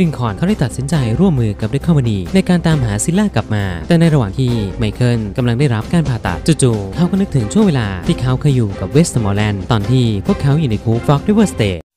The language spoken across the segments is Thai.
ลินคอนเขาได้ตัดสินใจร่วมมือกับเดคคอมบนีในการตามหาซิลล่ากลับมา แต่ในระหว่างที่ไมเคิลกำลังได้รับการผ่าตัดจู่ๆเขาก็นึกถึงช่วงเวลาที่เขาเคยอยู่กับเวสต์มอร์แลนด์ตอนที่พวกเขาอยู่ในคุกฟ็อกริเวอร์สเตท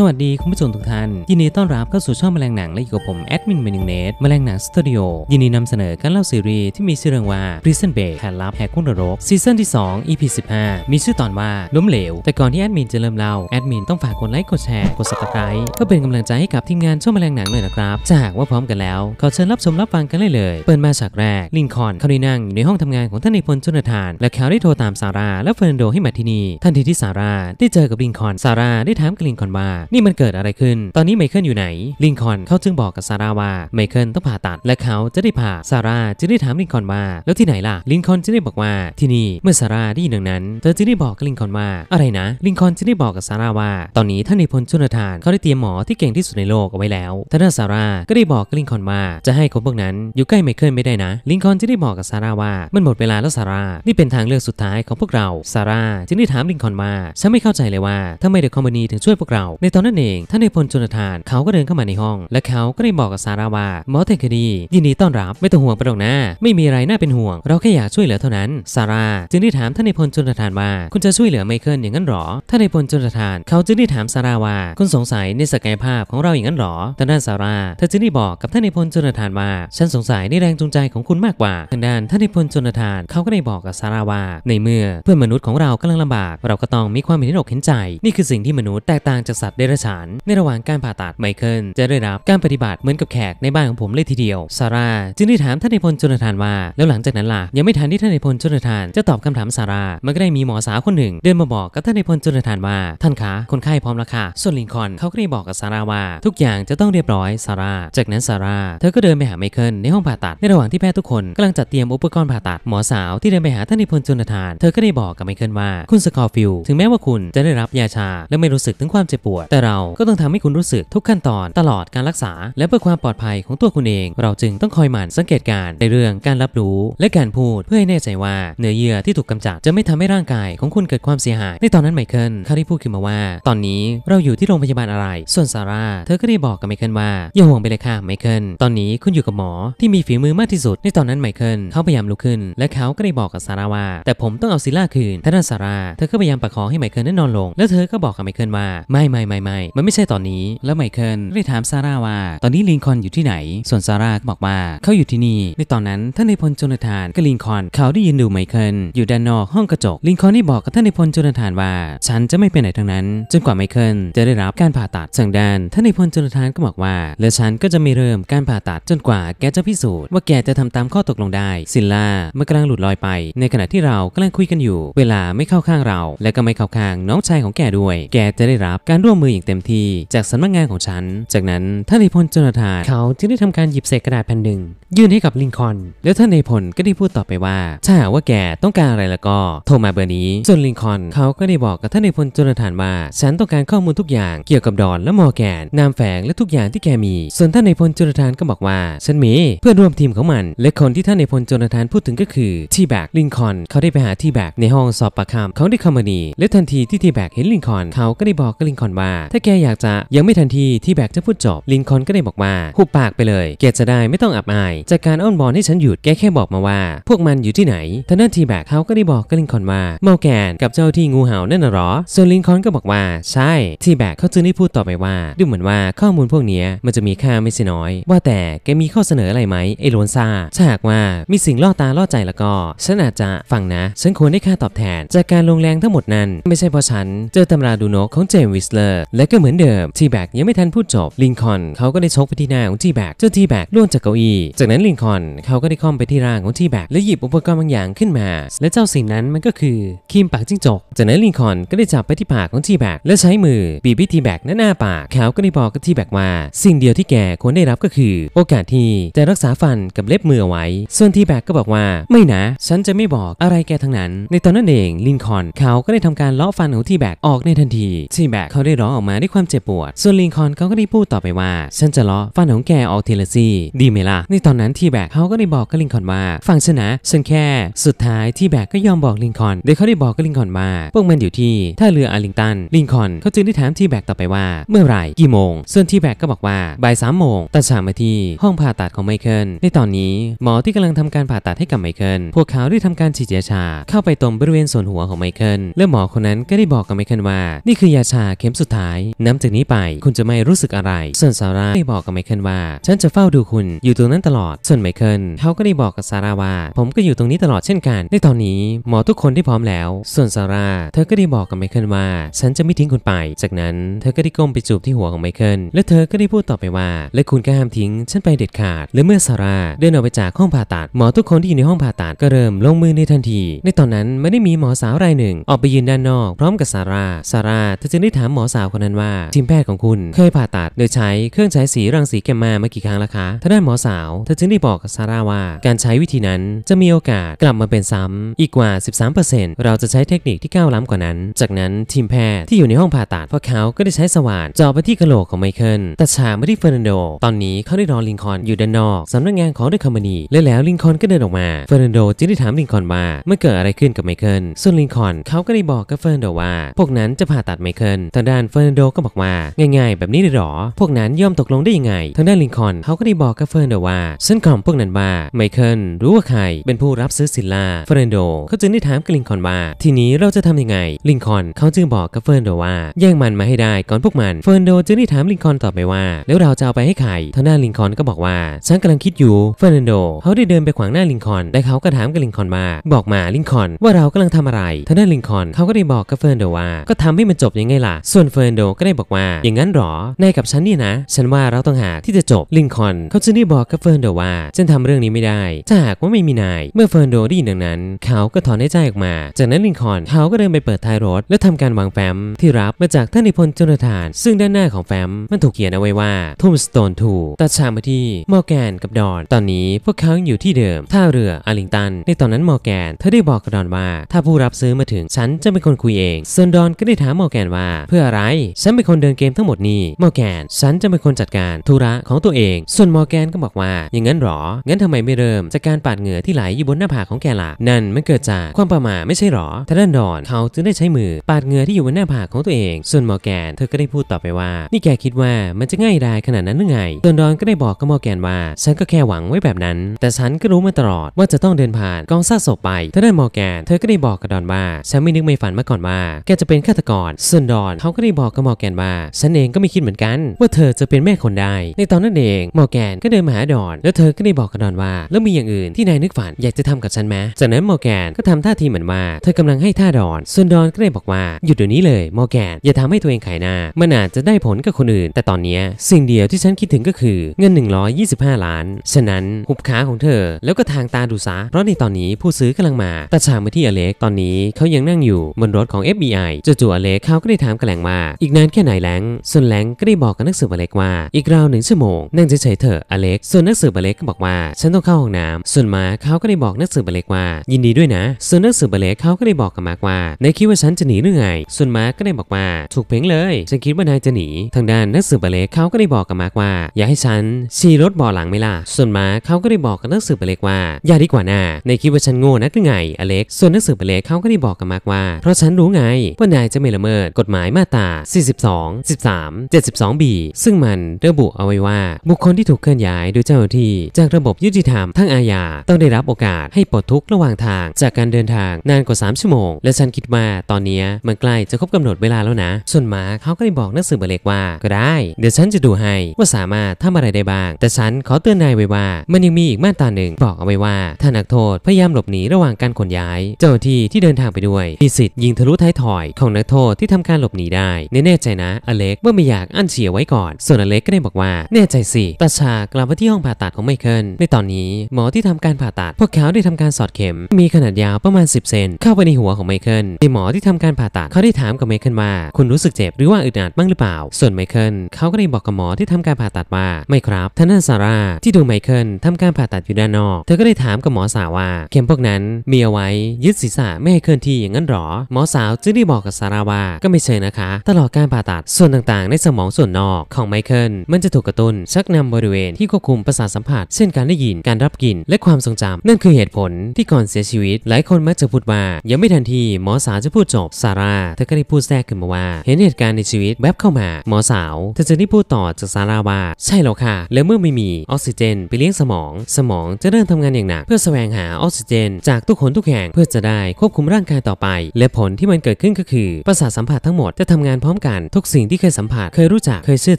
สวัสดีคุณผู้ชมทุกท่านยินดีต้อนรับเข้าสู่ช่องแมลงหนังและอยู่กับผม แอดมินเมนิเนตแมลงหนังสตูดิโอยินดีนำเสนอการเล่าซีรีส์ที่มีชื่อเรื่องว่า Prison Break แผนลับแหกคุกนรกซีซั่นที่ 2 EP 15 มีชื่อตอนว่าล้มเหลว แต่ก่อนที่แอดมินจะเริ่มเล่า แอดมินต้องฝากกดไลค์กดแชร์กดซับสไครต์เพื่อเป็นกำลังใจให้กับทีมงานช่องแมลงหนังหน่อยนะครับจหากว่าพร้อมกันแล้วขอเชิญรับชมรับฟังกันเลยเลยเปิดมาฉากแรกลินคอนเขาได้นั่งอยู่ในห้องทำงานของท่านในพลจุนทาน และเขาได้โทรตามซาร่าและเฟรนโดให้มาที่นี่ทันทีที่ซาร่าได้เจอกับลินคอนซาร่าได้ถามกับลินคอนว่านี่มันเกิดอะไรขึ้น ตอนนี้ไมเคิลอยู่ไหน ลิงคอนเขาจึงบอกกับซาร่าว่า ไมเคิลต้องผ่าตัด และเขาจะได้ผ่า ซาร่าจึงได้ถามลิงคอนว่าแล้วที่ไหนล่ะ ลิงคอนจึงได้บอกว่า ที่นี่ เมื่อซาร่าได้ยินดังนั้น เธอจึงได้บอกกับลิงคอนว่า อะไรนะ ลิงคอนจึงได้บอกกับซาร่าว่า ตอนนี้ท่านในพลชุนทานเขาได้เตรียมหมอที่เก่งที่สุดในโลกเอาไว้แล้ว ท่านซาร่าก็ได้บอกกับลิงคอนว่าจะให้คนพวกนั้นอยู่ใกล้ไมเคิลไม่ได้นะ ลิงคอนจึงได้บอกกับซาร่าว่า มันหมดเวลาแล้วซาร่า นี่เป็นทางเลือกสุดท้ายของพวกเราซาร่าจึงได้ถามลิงคอนว่าฉันไม่เข้าใจเลยว่าทำไมเดอะคอมพานีถึงช่วยพวกเราในตอนนั้นเองท่านในพลจนทานเขาก็เดินเข้ามาในห้อง และเขาก็ได้บอกกับซาราว่าหมอเทนคดียินดีต้อนรับไม่ต้องห่วงไปหรอกนะไม่มีอะไรน่าเป็นห่วง เราแค่อยากช่วยเหลือเท่านั้นซาราจึงได้ถามท่านในพลจนทานว่าคุณจะช่วยเหลือไมเคิลอย่างนั้นหรอท่านในพลจนทานเขาจึงได้ถามซาราว่าคุณสงสัยในศักยภาพของเราอย่างนั้นหรอทางด้านซาราเธอจึงได้บอกกับท่านในพลจนทานว่า ฉันสงสัยในแรงจูงใจของคุณมากกว่า ทางด้านท่านในพลจนทานเขาก็ได้บอกกับซาราว่าในเมื่อเพื่อนมนุษย์ของเรากำลังลำบาก เราก็ต้องมีความเห็นอกเห็นใจนี่คือสิ่งที่มนุษย์แตกต่างจากสัตว์ดดรัจฉานในระหว่างการผ่าตัดไมเคิลจะได้รับการปฏิบัติเหมือนกับแขกในบ้านของผมเลยทีเดียวซาร่าจึงได้ถามท่านในพลจุลธานว่าแล้วหลังจากนั้นล่ะยังไม่ทันที่ท่านในพลจุลธาน จะตอบคำถามซาร่ามันก็ได้มีหมอสาวคนหนึ่ง เดินมาบอกกับท่านในพลจุลธานว่า ท่านคะคนไข้พร้อมแล้วค่ะส่วนลิงคอนเขาก็ได้บอกกับซาร่าว่า ทุกอย่างจะต้องเรียบร้อยซาร่าจากนั้นซาร่าเธอก็เดินไปหาไมเคิลในห้องผ่าตัดในระหว่างที่แพทย์ทุกคนกำลังจัดเตรียมอุปกรณ์ผ่าตัดหมอสาวที่เดินไปหาท่านในพลจุลธานเธอก็ได้บอกกับไมเคิลว่าคุณสกอร์ฟิลถึงแม้ว่าคุณจะได้รับยาชาและไม่รู้สึกถึงความเจ็บปวดแต่เราก็ต้องทำให้คุณรู้สึกทุกขั้นตอนตลอดการรักษา และเพื่อความปลอดภัยของตัวคุณเองเราจึงต้องคอยหมั่นสังเกตการในเรื่องการรับรู้และการพูดเพื่อให้แน่ใจว่าเนื้อเยื่อที่ถูกกำจัดจะไม่ทำให้ร่างกายของคุณเกิดความเสียหาย ในตอนนั้นไมเคิลเขาได้พูดขึ้นมาว่า ตอนนี้เราอยู่ที่โรงพยาบาลอะไร ส่วนซาร่าเธอก็ได้บอกกับไมเคิลว่าอย่าห่วงไปเลยค่ะ ไมเคิลตอนนี้คุณอยู่กับหมอที่มีฝีมือมากที่สุด ในตอนนั้นไมเคิลเขาพยายามลุกขึ้น และเขาก็ได้บอกกับซาร่าว่า แต่ผมต้องเอาซิล่าคืนท่านซาร่าเธอก็พยายามประคองให้ไมเคิลนั้นนอนลงแล้วเธอก็บอกกับไมเคิลว่าไม่ไม่ไมไม่ไม่มันไม่ใช่ตอนนี้ แล้วไมเคิลได้ถามซาร่าว่า ตอนนี้ลินคอนอยู่ที่ไหน ส่วนซาร่าบอกว่าเขาอยู่ที่นี่ ในตอนนั้นท่านในพลโจนาธานกับลินคอนเขาได้ยินดูไมเคิลอยู่ด้านนอกห้องกระจกลินคอนได้บอกกับท่านในพลโจนาธานว่า ฉันจะไม่ไปไหนทั้งนั้นจนกว่าไมเคิลจะได้รับการผ่าตัดสั่งดานท่านในพลโจนาธานก็บอกว่า และฉันก็จะไม่เริ่มการผ่าตัดจนกว่า แกจะพิสูจน์ว่าแกจะทำตามข้อตกลงได้ซิลล่าเมื่อกำลังหลุดลอยไปในขณะที่เรากำลังคุยกันอยู่ เวลาไม่เข้าข้างเราและก็ไม่เข้าข้างน้องชายของแกด้วย แกจะได้รับการร่วมมือืออย่างเต็มที่จากสำนักงานของฉัน จากนั้นท่านนพลจนทธาน เขาจึงได้ทำการหยิบเศษกระดาษแผ่นหนึ่ง ยื่นให้กับลิงคอนแล้วท่านนพลก็ได้พูดต่อไปว่าถ้าว่าแกต้องการอะไรแล้วก็ โทรมาเบอร์นี้ส่วนลิงคอนเขาก็ได้บอกกับท่านนพลจนทธานว่า ฉันต้องการข้อมูลทุกอย่างเกี่ยวกับดอนและมอแกนนามแฝงและทุกอย่างที่แกมีส่วนท่านนพลจนทธานก็บอกว่าฉันมีเพื่อร่วมทีมของมัน และคนที่ท่านนพลจนทธานพูดถึงก็คือทีแบกลิงคอนเขาได้ไปหาทีแบกในห้องสอบปากคำเขาได้คอมมานีและทันทีที่ทีแบกเห็นลิงคอนเขาก็ได้บอกกับลิงคอนว่าถ้าแกอยากจะยังไม่ทันทีที่แบกจะพูดจบ ลินคอนก็ได้บอกว่า หุบปากไปเลยแกจะได้ไม่ต้องอับอายจากการอ้อนบอนให้ฉันหยุดแกแค่บอกมาว่า พวกมันอยู่ที่ไหนทานั้นทีแบกเขาก็ได้บอกกับลินคอนว่าเมาแกนกับเจ้าที่งูเห่านั่นน่ะหรอส่วนลินคอนก็บอกว่า ใช่ทีแบกเขาจึงได้พูดต่อไปว่าดูเหมือนว่าข้อมูลพวกนี้มันจะมีค่าไม่ใช่น้อย ว่าแต่แกมีข้อเสนออะไรไหมไอ้ลนซาถ้าหากว่ามีสิ่งล่อตาล่อใจแล้วก็ฉันอาจจะฟังนะฉันควรได้ค่าตอบแทนจากการลงแรงทั้งหมดนั้น ไม่ใช่เพราะฉันเจอตำราดูนกของเจมส์วิสเลอร์และก็เหมือนเดิมทีแบกยังไม่ทันพูดจบ ลินคอนเขาก็ได้ชกไปที่หน้าของทีแบกเจ้าทีแบกล่วนจากเก้าอี้จากนั้นลินคอนเขาก็ได้ค่อมไปที่ร่างของทีแบกและหยิบอุปกรณ์บางอย่างขึ้นมา และเจ้าสิ่งนั้นมันก็คือครีมปากจิ้งจกจากนั้นลินคอนก็ได้จับไปที่ปากของทีแบกและใช้มือบีบที่แบกหน้าปาก เขาก็ได้บอกกับทีแบกว่าสิ่งเดียวที่แกควรได้รับก็คือ โอกาสที่จะรักษาฟันกับเล็บมือไว้ ส่วนทีแบกก็บอกว่าไม่นะ ฉันจะไม่บอกอะไรแกทั้งนั้น ในตอนนั้นเองลินคอนเขาก็ได้ทำการเลาะฟันของทีแบกออกในทันทีทีแบกเขาได้ร้องออกมาด้วยความเจ็บปวด ส่วนลิงคอนเขาก็ได้พูดต่อไปว่า ฉันจะล้อฟันของแกออกทีละซี่ดีไหมล่ะในตอนนั้นทีแบกเขาก็ได้บอกกับลิงคอนว่าฟังฉันนะฉันแค่สุดท้ายทีแบกก็ยอมบอกลิงคอนเดี๋ยวเขาได้บอกกับลิงคอนว่าพวกมันอยู่ที่ท่าเรืออาริงตัน ลิงคอนเขาจึงได้ถามทีแบกต่อไปว่า เมื่อไหร่กี่โมงส่วนทีแบกก็บอกว่าบ่ายสามโมงตัดฉากมาที่ห้องผ่าตัดของไมเคิลในตอนนี้หมอที่กำลังทำการผ่าตัดให้กับไมเคิลพวกเขาได้ทำการฉีดยาชาเข้าไปตรงบริเวณส่วนหัวของไมเคิลและหมอคนนั้นก็ได้บอกกับไมเคิลว่า นี่คือยาชาเข็มสุดท้าย้ายนับจากนี้ไปคุณจะไม่รู้สึกอะไร ส่วนซาร่าได้บอกกับไมเคิลว่า ฉันจะเฝ้าดูคุณอยู่ตรงนั้นตลอด ส่วนไมเคิลเขาก็ได้บอกกับซาร่าว่า ผมก็อยู่ตรงนี้ตลอดเช่นกัน ในตอนนี้หมอทุกคนได้พร้อมแล้ว ส่วนซาร่าเธอก็ได้บอกกับไมเคิลว่า ฉันจะไม่ทิ้งคุณไป จากนั้นเธอก็ได้ก้มไปจูบที่หัวของไมเคิลและเธอก็ได้พูดต่อไปว่า และคุณก็ห้ามทิ้งฉันไปเด็ดขาดและเมื่อซาร่าเดินออกไปจากห้องผ่าตัด หมอทุกคนที่อยู่ในห้องผ่าตัดก็เริ่มลงมือในทันที ในตอนนั้นไม่ได้มีหมอสาวรายหนึ่ง ออกไปยืนด้านนอกพร้อมกับซาร่าซาร่าเธอจึงได้ถามหมอสาวคนนั้นว่าทีมแพทย์ของคุณเคยผ่าตัดโดยใช้เครื่องใช้สีรังสีแกมมามากี่ครั้งแล้วคะ ทางด้านหมอสาวเธอจึงได้บอกซาร่าว่า การใช้วิธีนั้นจะมีโอกาสกลับมาเป็นซ้ำอีกกว่า 13%เราจะใช้เทคนิคที่ก้าวล้ำกว่านั้น จากนั้นทีมแพทย์ที่อยู่ในห้องผ่าตัดพวกเขาก็ได้ใช้สว่านเจาะไปที่กระโหลกของไมเคิล แต่ฉากไม่ได้เฟอร์นันโด ตอนนี้เขาได้รอลิงคอนอยู่ด้านนอก สำนักงานของเดอะคอมมานีและแล้วลิงคอนก็เดินออกมา เฟอร์นันโดจึงได้ถามลิงคอนว่าเมื่อเกิดอะไรขึ้นกับไมเคิล ส่วนลิงคอนเขาก็ได้บอกกับเฟอร์นันโดว่า พวกนั้นจะผ่าตัดไมเคิลทางด้านเฟฟอร์นันโดก็บอกว่าง่าย ๆแบบนี้เลยหรอพวกนั้นย่อมตกลงได้ยังไง ทางด้านลิงคอนเขาก็ได้บอกกับเฟอร์นันโดว่าฉันขอมพวกนั้นว่าไมเคิลรู้ว่าใครเป็นผู้รับซื้อซิลลาเฟอร์นันโดเขาจึงได้ถามกับลิงคอนว่าทีนี้เราจะทํำยังไงลิงคอนเขาจึงบอกกับเฟอร์นันโดว่าแย่งมันมาให้ได้ก่อนพวกมันเฟอร์นันโดจึงได้ถามลิงคอนต่อไปว่าแล้วเราจะเอาไปให้ใครทางด้านลิงคอนก็บอกว่า ฉันกำลังคิดอยู่เฟอร์นันโดเขาได้เดินไปขวางหน้าลิงคอนและเขาก็ถามกับลิงคอนว่าบอกมาลิงคอนว่าเรากำลังทำอะไรทางด้านลิงคอนเขาก็ได้บอกกับเฟอร์นันโดว่าก็ทำให้มันจบยังไงล่ะส่วนเฟอร์ร์นโดก็ได้บอกว่า อย่างนั้นหรอนายกับฉันนี่นะฉันว่าเราต้องหาที่จะจบลินคอนเขาจึงได้บอกกับเฟิร์นโดว่าฉันทำเรื่องนี้ไม่ได้ถ้าหากว่าไม่มีนายเมื่อเฟิร์นโดได้ยินดังนั้นเขาก็ถอนใจออกมา จากนั้นลินคอนเขาก็เดินไปเปิดท้ายรถและทำการวางแฟ้มที่รับมาจากท่านนิพนธ์จนทานซึ่งด้านหน้าของแฟ้มมันถูกเขียนเอาไว้ว่าทุ่มสโตนทูตัดฉากมาที่ มอร์แกนกับดอน ตอนนี้พวกเขาอยู่ที่เดิม ท่าเรืออาริงตัน ในตอนนั้นมอร์แกนเธอได้บอกกับดอนว่า ถ้าผู้รับซื้อมาถึงฉันจะเป็นคนคุยเองเซนดอนก็ได้ถามมอร์แกนว่า เพื่ออะไฉันเป็นคนเดินเกมทั้งหมดนี้มอร์แกน ฉันจะเป็นคนจัดการ ธุระของตัวเอง ส่วนมอร์แกนก็บอกว่า อย่างนั้นหรอ งั้นทำไมไม่เริ่ม จากการปาดเหงื่อที่ไหลอยู่บนหน้าผากของแกล่ะ นั่นมันเกิดจาก ความประมาทไม่ใช่หรอทางดนดอน เขาจึงได้ใช้มือ ปาดเหงื่อที่อยู่บนหน้าผากของตัวเอง ส่วนมอร์แกน เธอก็ได้พูดต่อไปว่า นี่แกคิดว่ามันจะง่ายได้ขนาดนั้นหรือไงตอนดอนก็ได้บอกกับมอร์แกนว่า ฉันก็แค่หวังไว้แบบนั้น แต่ฉันก็รู้มาตลอดว่าจะต้องเดินผ่านกองซากศพไปทธอไมอร์แกนเธอก็ได้บอกกับดอนว่า ฉันไม่นึกไม่ฝันมาก่อนว่า แกจะเป็นฆาตกร ส่วนดอนเขาก็ได้บอกกับมอแกนว่าฉันเองก็ไม่คิดเหมือนกัน ว่าเธอจะเป็นแม่คนได้ ในตอนนั้นเองมอแกนก็เดินมาหาดอน แล้วเธอก็ได้บอกกับดอนว่า แล้วมีอย่างอื่นที่นายนึกฝันอยากจะทำกับฉันไหมจากนั้นมอแกนก็ทำท่าทีเหมือนว่า เธอกำลังให้ท่าดอน ส่วนดอนก็ได้บอกว่าหยุดเดี๋ยวนี้เลยมอแกนอย่าทำให้ตัวเองขายหน้ามันอาจจะได้ผลกับคนอื่น แต่ตอนนี้สิ่งเดียวที่ฉันคิดถึงก็คือเงิน 125 ล้าน ฉะนั้นหุบขาของเธอแล้วก็ทางตาดูซะเพราะในตอนนี้ผู้ซื้อกำลังมาตาชามาที่อเล็กตอนนี้เขายังนั่งอยู่บนรถของ FBI จู่ๆอเล็กเขาก็ได้ถามกระแหลงว่าอีกนานแค่ไหนแลงส่วนแลงก็ได้บอกกับนักสืบอเล็กว่า อีกราวหนึ่งชั่วโมง นั่งเฉยๆเถอะอเล็ก ส่วนนักสืบอเล็กก็บอกว่า ฉันต้องเข้าห้องน้ำส่วนมาเขาก็ได้บอกนักสืบอเล็กว่า ยินดีด้วยนะ ส่วนนักสืบอเล็กเขาก็ได้บอกกับมาร์กว่า ในคิดว่าฉันจะหนีหรือไงส่วนมาร์กก็ได้บอกว่า ถูกเพ่งเลยฉันคิดว่านายจะหนี ทางด้านนักสืบอเล็กเขาก็ได้บอกกับมาร์กว่า อย่าให้ฉันชี้รถบ่อหลังไม่ล่ะ ส่วนมาร์กเขาก็ได้บอกกับนักสืบอเล็กว่าอย่าดีกว่านาในคิดว่าฉันโง่นักหรือไงอเล็กส่วนนักสืบอเล็กเขาก็ได้บอกกับมาร์กว่า เพราะฉันรู้ไงว่านายจะไม่ละเมิดกฎหมายมาตรา42 13 72b ซึ่งมันระบุเอาไว้ว่าบุคคลที่ถูกเคลื่อนย้ายโดยเจ้าหน้าที่ จากระบบยุติธรรมทั้งอาญาต้องได้รับโอกาสให้ปลดทุกข์ระหว่างทาง จากการเดินทางนานกว่า 3 ชั่วโมง และฉันคิดว่าตอนนี้มันใกล้จะครบกำหนดเวลาแล้วนะ ส่วนมาร์เขาก็ได้บอกนักสืบเบล็กว่าก็ได้ เดี๋ยวฉันจะดูให้ว่าสามารถทำอะไรได้บ้าง แต่ฉันขอเตือนนายไว้ว่า มันยังมีอีกมาตราหนึ่งบอกเอาไว้ว่า ถ้านักโทษ พยายามหลบหนีระหว่างการขนย้าย เจ้าหน้าที่ที่เดินทางไปด้วยมีสิทธิ์ยิงทะลุท้ายถอย ของนักโทษที่ทำการหลบหนีได้แน่ใจนะอเล็กเมื่อไม่อยากอั้นเฉียไว้ก่อน ส่วนอเล็กก็ได้บอกว่าแน่ใจสิตาชากลับมาที่ห้องผ่าตัดของไมเคิลในตอนนี้หมอที่ทำการผ่าตัด พวกเขาได้ทำการสอดเข็ม มีขนาดยาวประมาณ 10เซนเข้าไปในหัวของไมเคิลในหมอที่ทำการผ่าตัดเขาได้ถามกับไมเคิลว่า คุณรู้สึกเจ็บหรือว่าอึดอัดบ้างหรือเปล่า ส่วนไมเคิลเขาก็ได้บอกกับหมอที่ทำการผ่าตัดว่าไม่ครับท่านซาร่าที่ดูไมเคิลทำการผ่าตัดอยู่ด้านนอก เธอก็ได้ถามกับหมอสาวว่า เข็มพวกนั้น มีเอาไว้ยึดศีรษะไม่ให้เคลื่อนที่อย่างนั้นหรอ หมอสาวจึงได้บอกกับซาร่าว่าก็ไม่เชินะคะตลอดอการผ่าตัดส่วนต่างๆ ในสมองส่วนนอกของไมเคิลมันจะถูกกระตุ้น ชักนำบริเวณที่ควบคุมประสาทสัมผัส เช่นการได้ยินการรับกลิ่นและความทรงจำ นั่นคือเหตุผลที่ก่อนเสียชีวิต หลายคนมักจะพูดว่ายังไม่ทันที หมอสาวจะพูดจบซาร่าเธอก็ได้พูดแทรกขึ้นมาว่า เห็นเหตุการณ์ในชีวิตแวบเข้ามาหมอสาวเธอจะได้พูดต่อจากซาร่าว่า ใช่แล้วค่ะ และเมื่อไม่มีออกซิเจน ไปเลี้ยงสมอง สมองจะเริ่มทำงานอย่างหนักเพื่อแสวงหาออกซิเจน จากทุกคนทุกแห่งเพื่อจะได้ควบคุมร่างกายต่อไป และผลที่มันเกิดขึ้นก็คือประสาทสัมผัสทั้งหมดจะทำงานพร้อมมกันทุกสิ่งที่เคยสัมผัส เคยรู้จักเคยเชื่อ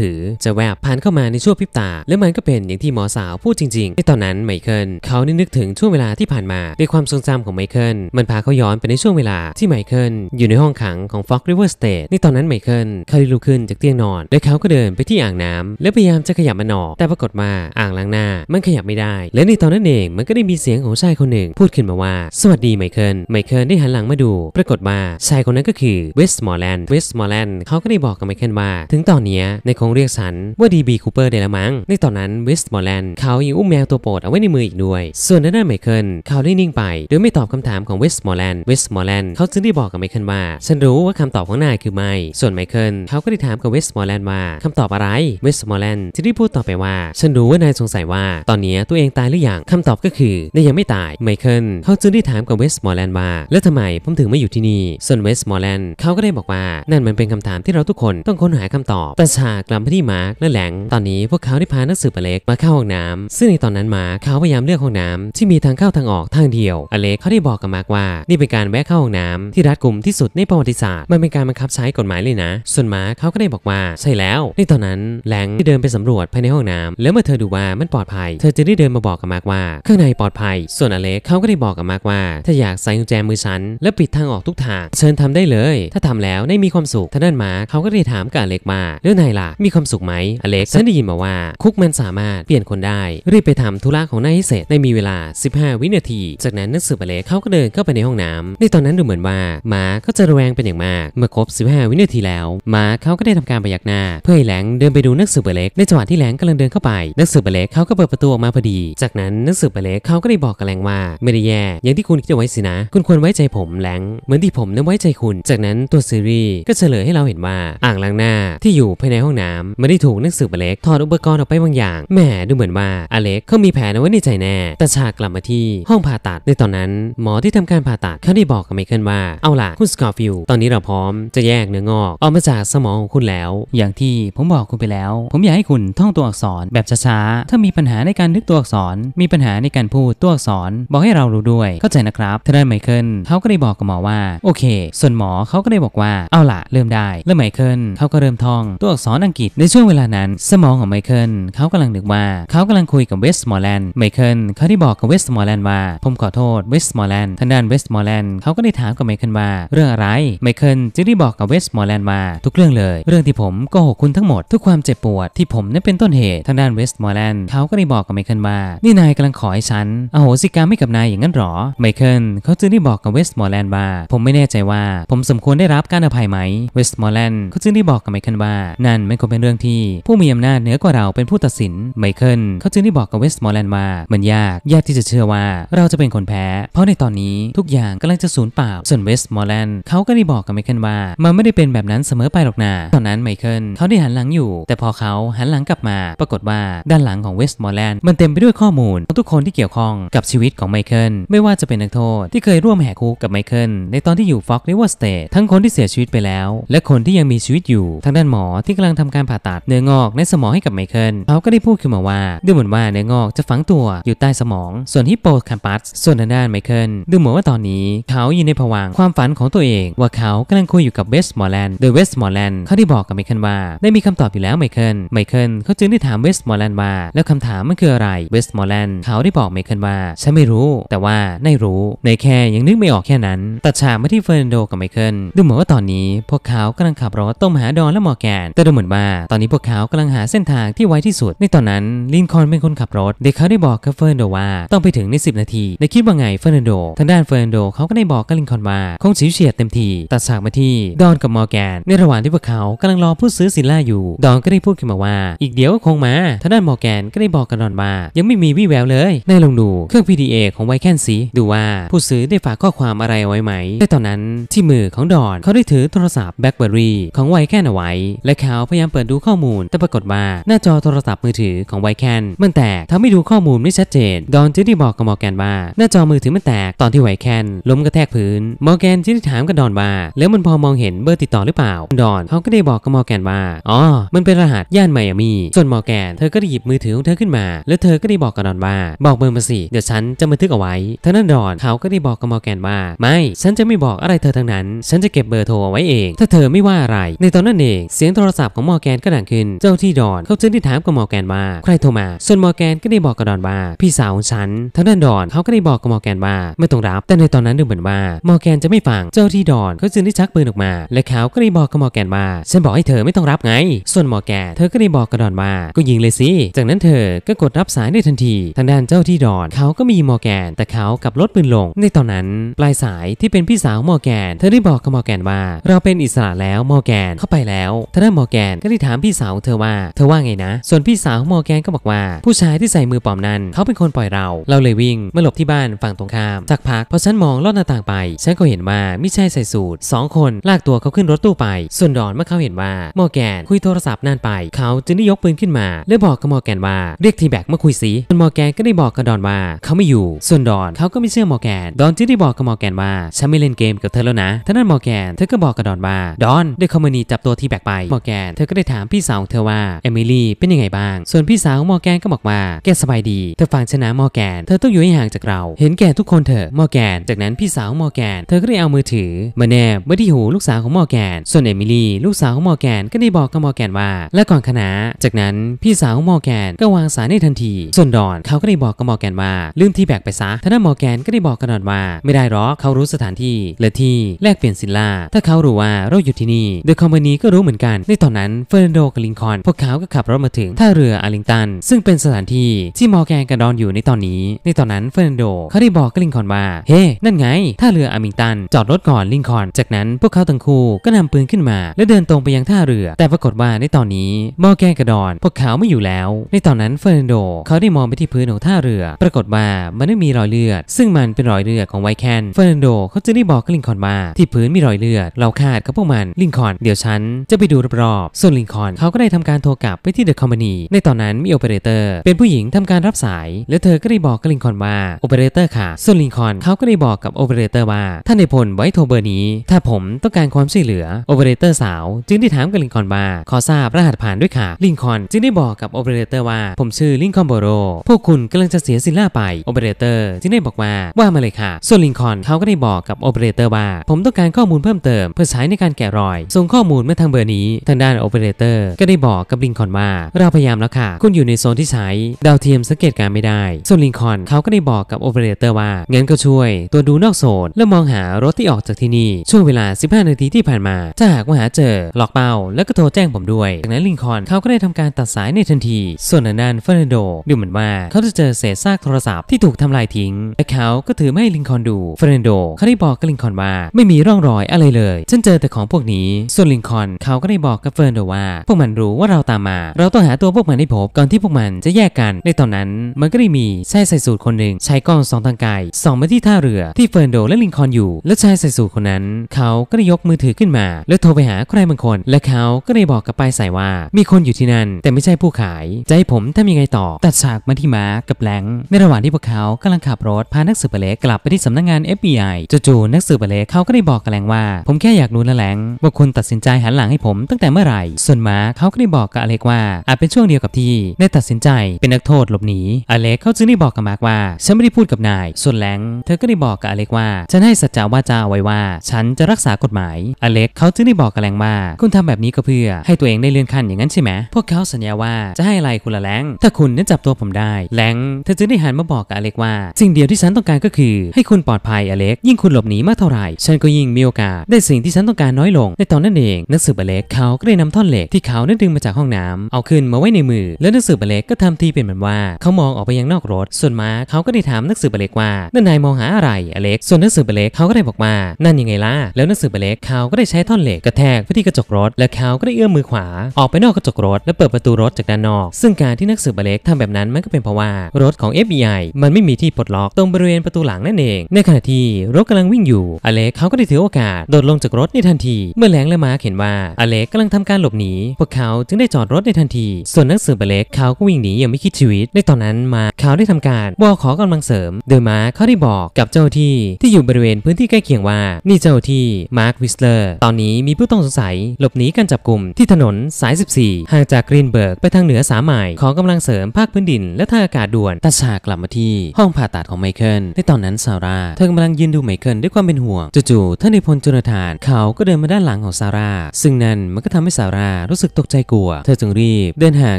ถือ จะแวบผ่านเข้ามาในช่วงพริบตา และมันก็เป็นอย่างที่หมอสาวพูดจริงๆ ในตอนนั้นไมเคิล เขาได้นึกถึงช่วงเวลาที่ผ่านมา ในความทรงจำของไมเคิล มันพาเขาย้อนไปในช่วงเวลาที่ไมเคิลอยู่ในห้องขังของฟ็ซ์ริเวอร์สเตทในตอนนั้นไมเคิลเขาลุกขึ้นจากเตียงนอน และเขาก็เดินไปที่อ่างน้ำ และพยายามจะขยับมันออก แต่ปรากฏว่าอ่างล้างหน้ามันขยับไม่ได้ และในตอนนั้นเอง มันก็ได้มีเสียงของชายคนหนึ่งพูดขึ้นมาว่า สวัสดีไมเคิล ไมเคิลได้หันหลังมาดู ปรากฏว่าชายคนนั้นก็คือเวสต์มอร์แลนด์เวสต์มอร์แลนเขาก็ได้บอกกับไมเคิลว่า ถึงตอนนี้ในคงเรียกสันว่าดีบีคูเปอร์ได้แล้วมั้งในตอนนั้นวิสต์มอร์แลนด์เขายังอุ้มแมวตัวโปรด เอาไว้ในมืออีกด้วย ส่วนด้านไมเคิลเขาได้นิ่งไปโดยไม่ตอบคำถามของวิสต์มอร์แลนด์วิสต์มอร์แลนด์เขาจึงได้บอกกับไมเคิลว่า ฉันรู้ว่าคำตอบของนายคือไม่ ส่วนไมเคิลเขาก็ได้ถามกับวิสต์มอร์แลนด์ว่าคำตอบอะไรวิสต์มอร์แลนด์จึงได้พูดต่อไปว่า ฉันรู้ว่านายสงสัยว่า ตอนนี้ตัวเองตายหรือยังคำตอบก็คือนายยังไม่ตายไมเคิลเขาจึงได้ถามกับววสมอร์แลนด์ว่า แล้วทำไมผมถึงไม่อยู่ที่นี่ส่วนวิสมอร์แลนด์เขาก็ได้บอกว่า นั่นมันเป็นคาถามที่เราทุกคนต้องค้นหาคำตอบแต่ฉากกลับไปที่มาร์กและแหลง ตอนนี้พวกเขาได้พานักสืบอเล็กมาเข้าห้องน้ำ ซึ่งในตอนนั้นมาร์กเขาพยายามเลือกห้องน้ำที่มีทางเข้าทางออกทางเดียว อเล็กเขาได้บอกกับมาร์กว่า นี่เป็นการแวะเข้าห้องน้ำที่รัดกุมที่สุดในประวัติศาสตร์ มันเป็นการบังคับใช้กฎหมายเลยนะ ส่วนมาร์กเขาก็ได้บอกว่า ใช่แล้ว ในตอนนั้นแหลงได้เดินไปสำรวจภายในห้องน้ำแล้วเมื่อเธอดูว่ามันปลอดภัย เธอจะได้เดินมาบอกกับมาร์กว่าข้างในปลอดภัย ส่วนอเล็กเขาก็ได้บอกกับมาร์กว่า ถ้าอยากใส่กุญแจมือฉันและปิดทางออกทุกทางเชิญทำได้เลย ถ้าทำแล้วได้มีความสุขท่านอนมาเขาก็เลยถามกับอเล็กมาเรื่องนายล่ะ มีความสุขไหมอเล็กฉันได้ยินมาว่าคุกมันสามารถเปลี่ยนคนได้ รีบไปทำธุระของนายให้เสร็จในมีเวลา 15 วินาที จากนั้นนักสืบอเล็กเขาก็เดินเข้าไปในห้องน้ำในตอนนั้นดูเหมือนว่าหมาก็จะระแวงเป็นอย่างมากเมื่อครบ 15 วินาทีแล้วหมาเขาก็ได้ทำการไปยักหน้า เพื่อให้แหลงเดินไปดูนักสืบอเล็กในจังหวะที่แหลงกำลังเดินเข้าไปนักสืบอเล็กเขาก็เปิดประตูออกมาพอดี จากนั้นนักสืบอเล็กเขาก็ได้บอกกับแหลงว่าไม่ได้แย่อย่างที่คุณคิดเอาไว้สินะ คุณควรไว้ใจผมแหลงเหมือนที่ผมนั้นไว้ใจคุณ จากนั้นตัวซีรีส์ก็เฉลยให้เราเราเห็นว่าอ่างล้างหน้าที่อยู่ภายในห้องน้ำไม่ได้ถูกนักสืบอเล็กถอดอุปกรณ์ออกไปบางอย่างแหมดูเหมือนว่าอาเล็กเขามีแผนเอาไว้ในใจแน่ แต่ฉากกลับมาที่ ห้องผ่าตัด ในตอนนั้น หมอที่ทำการผ่าตัดเขาได้บอกกับไมเคิลว่าเอาล่ะ คุณสกอฟิลตอนนี้เราพร้อมจะแยกเนื้องอกออกมาจากสมองของคุณแล้วอย่างที่ผมบอกคุณไปแล้ว ผมอยากให้คุณท่องตัวอักษรแบบช้าๆถ้ามีปัญหาในการนึกตัวอักษรมีปัญหาในการพูดตัวอักษรบอกให้เรารู้ด้วยเข้าใจนะครับท่านไมเคิลเขาก็ได้บอกกับหมอว่า โอเค ส่วนหมอเขาก็ได้บอกว่าเอาล่ะเริ่มได้และไมเคิลเขาก็เริ่มท่องตัวอักษรอังกฤษในช่วงเวลานั้น สมองของไมเคิลเขากำลังนึกว่าเขากำลังคุยกับเวสต์มอร์แลนด์ไมเคิลเขาได้บอกกับเวสต์มอร์แลนด์ว่า ผมขอโทษเวสต์มอร์แลนด์ทางด้านเวสต์มอร์แลนด์เขาก็ได้ถามกับไมเคิลว่า เรื่องอะไรไมเคิลจึงได้บอกกับเวสต์มอร์แลนด์ว่าทุกเรื่องเลย เรื่องที่ผมโกหกคุณทั้งหมดทุกความเจ็บปวด ที่ผมนั้นเป็นต้นเหตุทางด้านเวสต์มอร์แลนด์เขาก็ได้บอกกับไมเคิลว่านี่นายกำลังขอให้ฉันอโหสิกรรมให้กับนายอย่างนั้นหรอ ไมเคิลเขาจึงได้บอกกับเวสต์มอร์แลนด์ว่าผมไม่แน่ใจว่า ผมสมควรได้รับการอภัยไหมเวสต์มอลแลนด์เขาจึงได้บอกกับไมเคิลว่า นั่นไม่ควรเป็นเรื่องที่ผู้มีอำนาจเหนือกว่าเราเป็นผู้ตัดสิน ไมเคิลเขาจึงได้บอกกับเวสต์มอลแลนด์ว่ามันยากยากที่จะเชื่อว่าเราจะเป็นคนแพ้ เพราะในตอนนี้ทุกอย่างกำลังจะสูญเปล่า ส่วนเวสต์มอลแลนด์เขาก็ได้บอกกับไมเคิลว่า มันไม่ได้เป็นแบบนั้นเสมอไปหรอกนาตอนนั้นไมเคิลเขาได้หันหลังอยู่ แต่พอเขาหันหลังกลับมา ปรากฏว่าด้านหลังของเวสต์มอลแลนด์มันเต็มไปด้วยข้อมูลของทุกคนที่เกี่ยวข้องกับชีวิตของไมเคิล ไม่ว่าจะเป็นนักโทษที่เคยร่วมแหกคุกกับไมเคิลในตอนที่อยู่ฟ็อกลิเวอร์สเตททั้งคนที่เสียชีวิตไปแล้ว และคคนที่ยังมีชีวิตอยู่ทางด้านหมอที่กำลังทำการผ่าตัดเนื้องอกในสมองให้กับไมเคิลเขาก็ได้พูดขึ้นมาว่า ดูเหมือนว่าเนื้องอกจะฝังตัวอยู่ใต้สมอง ส่วนฮิปโปแคมปัสส่วนทางด้านไมเคิลดูเหมือนว่าตอนนี้เขาอยู่ในผวังความฝันของตัวเอง ว่าเขากำลังคุยอยู่กับเวสต์มอร์แลนด์โดยเวสต์มอร์แลนด์เขาได้บอกกับไมเคิลว่าได้มีคำตอบอยู่แล้วไมเคิลไมเคิลเขาจึงได้ถามเวสต์มอร์แลนด์ว่าแล้วคำถามมันคืออะไรเวสต์มอร์แลนด์เขาได้บอกไมเคิลว่าฉันไม่รู้ แต่ว่าในรู้ในแค่ยังนึกไม่ออกแค่นั้นตัดฉากมาที่เฟอร์นันโดกับไมเคิลดูเหมือนว่าตอนนี้ พวกเขากำลังขับรถต้มหาดอนและมอร์แกน แต่ดูเหมือนว่า ตอนนี้พวกเขากำลังหาเส้นทางที่ไวที่สุด ในตอนนั้นลินคอนเป็นคนขับรถ เด็กเขาได้บอกกับเฟอร์นโดว่าต้องไปถึงใน10นาทีในคิดว่าไงเฟอร์นโด ทางด้านเฟอร์นโด เขาก็ได้บอกกับลินคอนว่าคงสิวเฉียดเต็มทีตัดฉากมาที่ดอนกับมอร์แกน ในระหว่างที่พวกเขากำลังรอผู้ซื้อสินล่าอยู่ ดอนก็ได้พูดขึ้นมาว่าอีกเดี๋ยวก็คงมาทางด้านมอร์แกนก็ได้บอกกับดอนว่า ยังไม่มีวี่แววเลย ได้ลองดูเครื่อง PDA ของไวแคนสีดูว่าผู้ซื้อได้ฝากข้อความอะไรไว้ไหมในตอนนั้นที่มือของดอน เขาได้ถือโทรศัพท์แบ็คบอรี่ของไวแคนเอาไว้ และเขาพยายามเปิดดูข้อมูล แต่ปรากฏว่าหน้าจอโทรศัพท์มือถือของไวแคนมันแตกทำให้ดูข้อมูลไม่ชัดเจนดอนจึงได้บอกกับมอร์แกนว่า หน้าจอมือถือมันแตกตอนที่ไวแคนล้มกระแทกพื้นมอร์แกนจึงได้ถามกับดอนว่า แล้วมันพอมองเห็นเบอร์ติดต่อหรือเปล่าดอนเขาก็ได้บอกกับมอร์แกนว่าอ๋อมันเป็นรหัสย่านไมอามีส่วนมอร์แกน เธอก็ได้หยิบมือถือของเธอขึ้นมา แล้วเธอก็ได้บอกกับดอนว่า บอกเบอร์มาสิเดี๋ยวฉันจะบันทึกเอาไว้ทานั้นดอนเขาก็ได้บอกกับมอร์แกนว่าไม่ฉันจะไม่บอกอะไรเธอทั้งนั้น ฉันจะเก็บเบอร์โทรไว้เองถ้าเธอไม่ว่าอะไร ในตอนนั้นเองเสียงโทรศัพท์ของมอร์แกนก็ดังขึ้น เจ้าที่ดอน เขาจึงได้ถามกับมอร์แกนว่า ใครโทรมา ส่วนมอร์แกนก็ได้บอกกับดอนว่าพี่สาวของฉันทางด้านดอนเขาก็ได้บอกกับมอร์แกนว่า ไม่ต้องรับ แต่ในตอนนั้นดูเหมือนว่า มอร์แกนจะไม่ฟังเจ้าที่ดอนเขาจึงได้ชักปืนออกมา และเขาก็ได้บอกกับมอร์แกนว่าฉันบอกให้เธอไม่ต้องรับไง ส่วนมอร์แกน เธอก็ได้บอกกับดอนว่าก็ยิงเลยสิจากนั้นเธอก็กดรับสายได้ทันที ทางด้านเจ้าที่ดอนเขาก็มีมอร์แกนแต่เขากับลดปืนลง ในตอนนั้นปลายสายที่เป็นพี่สาวมอร์แกนเธอได้บอกกับมอร์แกนว่า เราเป็นอิสระแล้วมอร์แกนเข้าไปแล้วทางด้านมอร์แกนก็ได้ถามพี่สาวเธอว่าเธอว่าไงนะ ส่วนพี่สาวมอร์แกนก็บอกว่าผู้ชายที่ใส่มือปลอมนั้น เขาเป็นคนปล่อยเรา เราเลยวิ่งมาหลบที่บ้านฝั่งตรงข้ามสักพักพอฉันมองลอดหน้าต่างไป ฉันก็เห็นว่ามิชายใส่สูทสองคนลากตัวเขาขึ้นรถตู้ไป ส่วนดอนเมื่อเขาเห็นว่ามอร์แกนคุยโทรศัพท์นานไปเขาจึงได้ยกปืนขึ้นมา และบอกกับมอร์แกนว่าเรียกทีแบกมาคุยสิส่วนมอร์แกนก็ได้บอกกับดอนว่า เขาไม่อยู่ ส่วนดอนเขาก็ไม่เชื่อมอร์แกนดอนจึงได้บอกกับมอร์แกนว่าฉันไม่เล่นเกมกับเธอแล้วนะท่านั้นมอร์แกนเธอก็บอกกับดอนว่าดอนได้คอมมานีจับตัวทีแบกไปมอร์แกนเธอก็ได้ถามพี่สาวของเธอว่าเอมิลี่เป็นยังไงบ้าง ส่วนพี่สาวของมอร์แกนก็บอกว่าแกสบายดีเธอฟังชนะมอร์แกน เธอต้องอยู่ให้ห่างจากเรา เห็นแก่ทุกคนเถอะมอร์แกน จากนั้นพี่สาวมอร์แกน เธอก็ได้เอามือถือมาแนบไว้ที่หูลูกสาวของมอร์แกนส่วนเอมิลี่ลูกสาวของมอร์แกนก็ได้บอกกับมอร์แกนว่า และก่อนคณะจากนั้นพี่สาวของมอร์แกนก็วางสายในทันที ส่วนดอนเขาก็ได้บอกกับมอร์แกนว่าลืมที่แบกไปซะท่านมอร์แกนก็ได้บอกกับดอนว่า ไม่ได้หรอกเขารู้สถานที่และที่แลกเปลี่ยนสินล่าถ้าเขารู้ว่าเราอยู่ที่นี่โดยคอมพานีก็รู้เหมือนกัน ในตอนนั้นเฟอร์นันโดกับลิงคอนพวกเขาก็ขับรถมาถึง ท่าเรืออาริงตัน ซึ่งเป็นสถานที่ที่มอร์แกนกับดอนอยู่ในตอนนี้ ในตอนนั้นเฟอร์นันโด เขาได้บอกกับลิงคอนว่า เฮ้ hey, นั่นไง ท่าเรืออาริงตัน จอดรถก่อนลิงคอน จากนั้นพวกเขาทั้งคู่ ก็นำปืนขึ้นมาและเดินตรงไปยังท่าเรือ แต่ปรากฏว่าในตอนนี้ มอร์แกนกับดอนพวกเขาไม่อยู่แล้ว ในตอนนั้นเฟอร์นันโด เขาได้มองไปที่พื้นของท่าเรือปรากฏว่ามันไม่มีรอยเลือด ซึ่งมันเป็นรอยเลือดของไวแคนเฟอร์นันโดเขาจึงได้บอกกับลิงคอนว่าที่พื้นมีรอยเลือดเราคาดกับพวกมันลิงคอนเดี๋ยวฉันจะไปดูรอบๆ ส่วนลิงคอนเขาก็ได้ทำการโทรกลับไปที่เดอะคอมพานี ในตอนนั้นมีโอเปอเรเตอร์เป็นผู้หญิงทำการรับสาย แล้วเธอก็ได้บอกกับลิงคอนว่าโอเปอเรเตอร์ค่ะ ส่วนลิงคอนเขาก็ได้บอกกับโอเปอเรเตอร์ว่าท่านในพลไว้โทรเบอร์นี้ ถ้าผมต้องการความช่วยเหลือ โอเปอเรเตอร์สาว จึงได้ถามกับลิงคอนว่าขอทราบรหัสผ่านด้วยค่ะ ลิงคอนจึงได้บอกกับโอเปอเรเตอร์ว่า ผมชื่อลิงคอนโบโรพวกคุณกำลังจะเสียสินล่าไป โอเปอเรเตอร์จึงได้บอกว่าว่ามาเลยค่ะ ส่วนลิงคอนเขาก็ได้บอกกับโอเปอเรเตอร์ว่าผมต้องการข้อมูลเพิ่มเติมเพื่อใช้ในการแกะรอยส่งข้อมูลมาทางเบอร์นี้ ทางด้านโอเปอเรเตอร์ก็ได้บอกกับลิงคอนว่า เราพยายามแล้วค่ะ คุณอยู่ในโซนที่ใช้ ดาวเทียมสังเกตการไม่ได้ ส่วนลิงคอนเขาก็ได้บอกกับโอเปอเรเตอร์ว่า งั้นก็ช่วย ตัวดูนอกโซน และมองหารถที่ออกจากที่นี่ ช่วงเวลา 15 นาทีที่ผ่านมา ถ้าหากว่าหาเจอ หลอกเป้าแล้วก็โทรแจ้งผมด้วย จากนั้นลิงคอนเขาก็ได้ทำการตัดสายในทันที ส่วนนันเฟอร์นันโดดูเหมือนว่าเขาจะเจอเศษซากโทรศัพท์ที่ถูกทำลายทิ้ง และเขาก็ถือไม่ให้ลิงคอนดู เฟอร์นันโดเขาได้บอกกับลิงคอนว่าไม่มีร่องรอยอะไรเลยฉันเจอแต่ของพวกนี้นี้ส่วนลิงคอนเขาก็ได้บอกกับเฟิร์นด้วยว่าพวกมันรู้ว่าเราตามมา เราต้องหาตัวพวกมันให้พบก่อนที่พวกมันจะแยกกัน ในตอนนั้นมันก็ได้มีชายใส่สูตรคนหนึ่งใช้กล้องสอง ทางไกลส่องมาที่ท่าเรือที่เฟิร์นโดและลิงคอนอยู่และชายใส่สูตรคนนั้นเขาก็ได้ยกมือถือขึ้นมาแล้วโทรไปหาใครบางคน และเขาก็ได้บอกกับป้ายสายว่า มีคนอยู่ที่นั่นแต่ไม่ใช่ผู้ขายจะให้ผมทำยังไงต่อ ตัดฉากมาที่มาร์กกับแหลงในระหว่างที่พวกเขากำลังขับรถพานักสืบเปเล็กกลับไปที่สำนักงงาน FBI จู่ๆนักสืบเปเล็กเขาก็ได้บอกกับแหลงว่าผมแค่อยากรู้นะแหลงว่าคุณตัดสินใจ หันหลังให้ผมตั้งแต่เมื่อไหร่ ส่วนมาเขาก็ได้บอกกับอเล็กว่าอาจเป็นช่วงเดียวกับที่ได้ตัดสินใจเป็นนักโทษหลบหนี อเล็กเขาจึงได้บอกกับมาร์กว่า ฉันไม่ได้พูดกับนาย ส่วนแหลงเธอก็ได้บอกกับอเล็กว่า ฉันให้สัจจะว่าจ้าไว้ว่า ฉันจะรักษากฎหมาย อเล็กเขาจึงได้บอกกับแหลงว่า คุณทำแบบนี้ก็เพื่อให้ตัวเองได้เลื่อนขั้นอย่างนั้นใช่ไหม พวกเขาสัญญาว่าจะให้อะไรคุณละแหลงถ้าคุณนั้นจับตัวผมได้แหลงเธอจึงได้หันมาบอกกับอเล็กว่า สิ่งเดียวที่ฉันต้องการก็คือ ให้คุณปลอดภัยอเล็กยิ่งคุณหลบหนีมากเท่าไหร่ฉันก็ยิ่งมีโอกาสได้สิ่งที่ฉันต้องการน้อยลงในตอนนั้นเองนักสืบเล็กเขาก็ได้นำท่อนเหล็กที่เขาได้ดึงมาจากห้องน้ำเอาขึ้นมาไว้ในมือแล้วนักสืบเล็กก็ทำทีเป็นเหมือนว่า เขามองออกไปยังนอกรถ ส่วนม้าเขาก็ได้ถามนักสืบเล็กว่านั่นนายมองหาอะไรอเล็กส่วนนักสืบเล็กเขาก็ได้บอกว่านั่นยังไงล่ะแล้วนักสืบเล็กเขาก็ได้ใช้ท่อนเหล็กกระแทกไปที่กระจกรถและเขาก็ได้เอื้อมมือขวาออกไปนอกกระจกรถและเปิดประตูรถจากด้านนอก ซึ่งการที่นักสืบเล็กทำแบบนั้นมันก็เป็นเพราะว่า รถของ FBI มันไม่มีที่ปลดล็อกตรงบริเวณประตูหลังนั่นเอง ในขณะที่รถกำลังวิ่งอยู่อเล็กเขาก็ได้ถือโอกาสโดดลงจากรถในทันทีเมื่อแหลงและมาร์คเห็นว่าอเล็กกำลังทำการหลบหนีพวกเขาจึงได้จอดรถในทันที ส่วนนักสืบอเล็กเขาก็วิ่งหนีอย่างไม่คิดชีวิตในตอนนั้นมาเขาได้ทำการบอกขอกำลังเสริมโดยมาร์เขาได้บอกกับเจ้าที่ที่อยู่บริเวณพื้นที่ใกล้เคียงว่านี่เจ้าที่มาร์ควิสเลอร์ตอนนี้มีผู้ต้องสงสัยหลบหนีการจับกลุ่มที่ถนนสาย14ห่างจากกรีนเบิร์กไปทางเหนือสามไมล์ขอกำลังเสริมภาคพื้นดิน และทางอากาศด่วนตาชฉากกลับมาที่ห้องผ่าตัดของไมเคิลในตอนนั้นซาร่าเธอกำลังยืนดูไมเคิลด้วยความเป็นห่วงจู่ๆท่านในพลจุนทานเขาก็เดินมาด้านานหลังของซาร่า ซึ่งนั่นมันก็ทำให้ซาร่ารู้สึกตกใจกลัวเธอจึงรีบเดินห่าง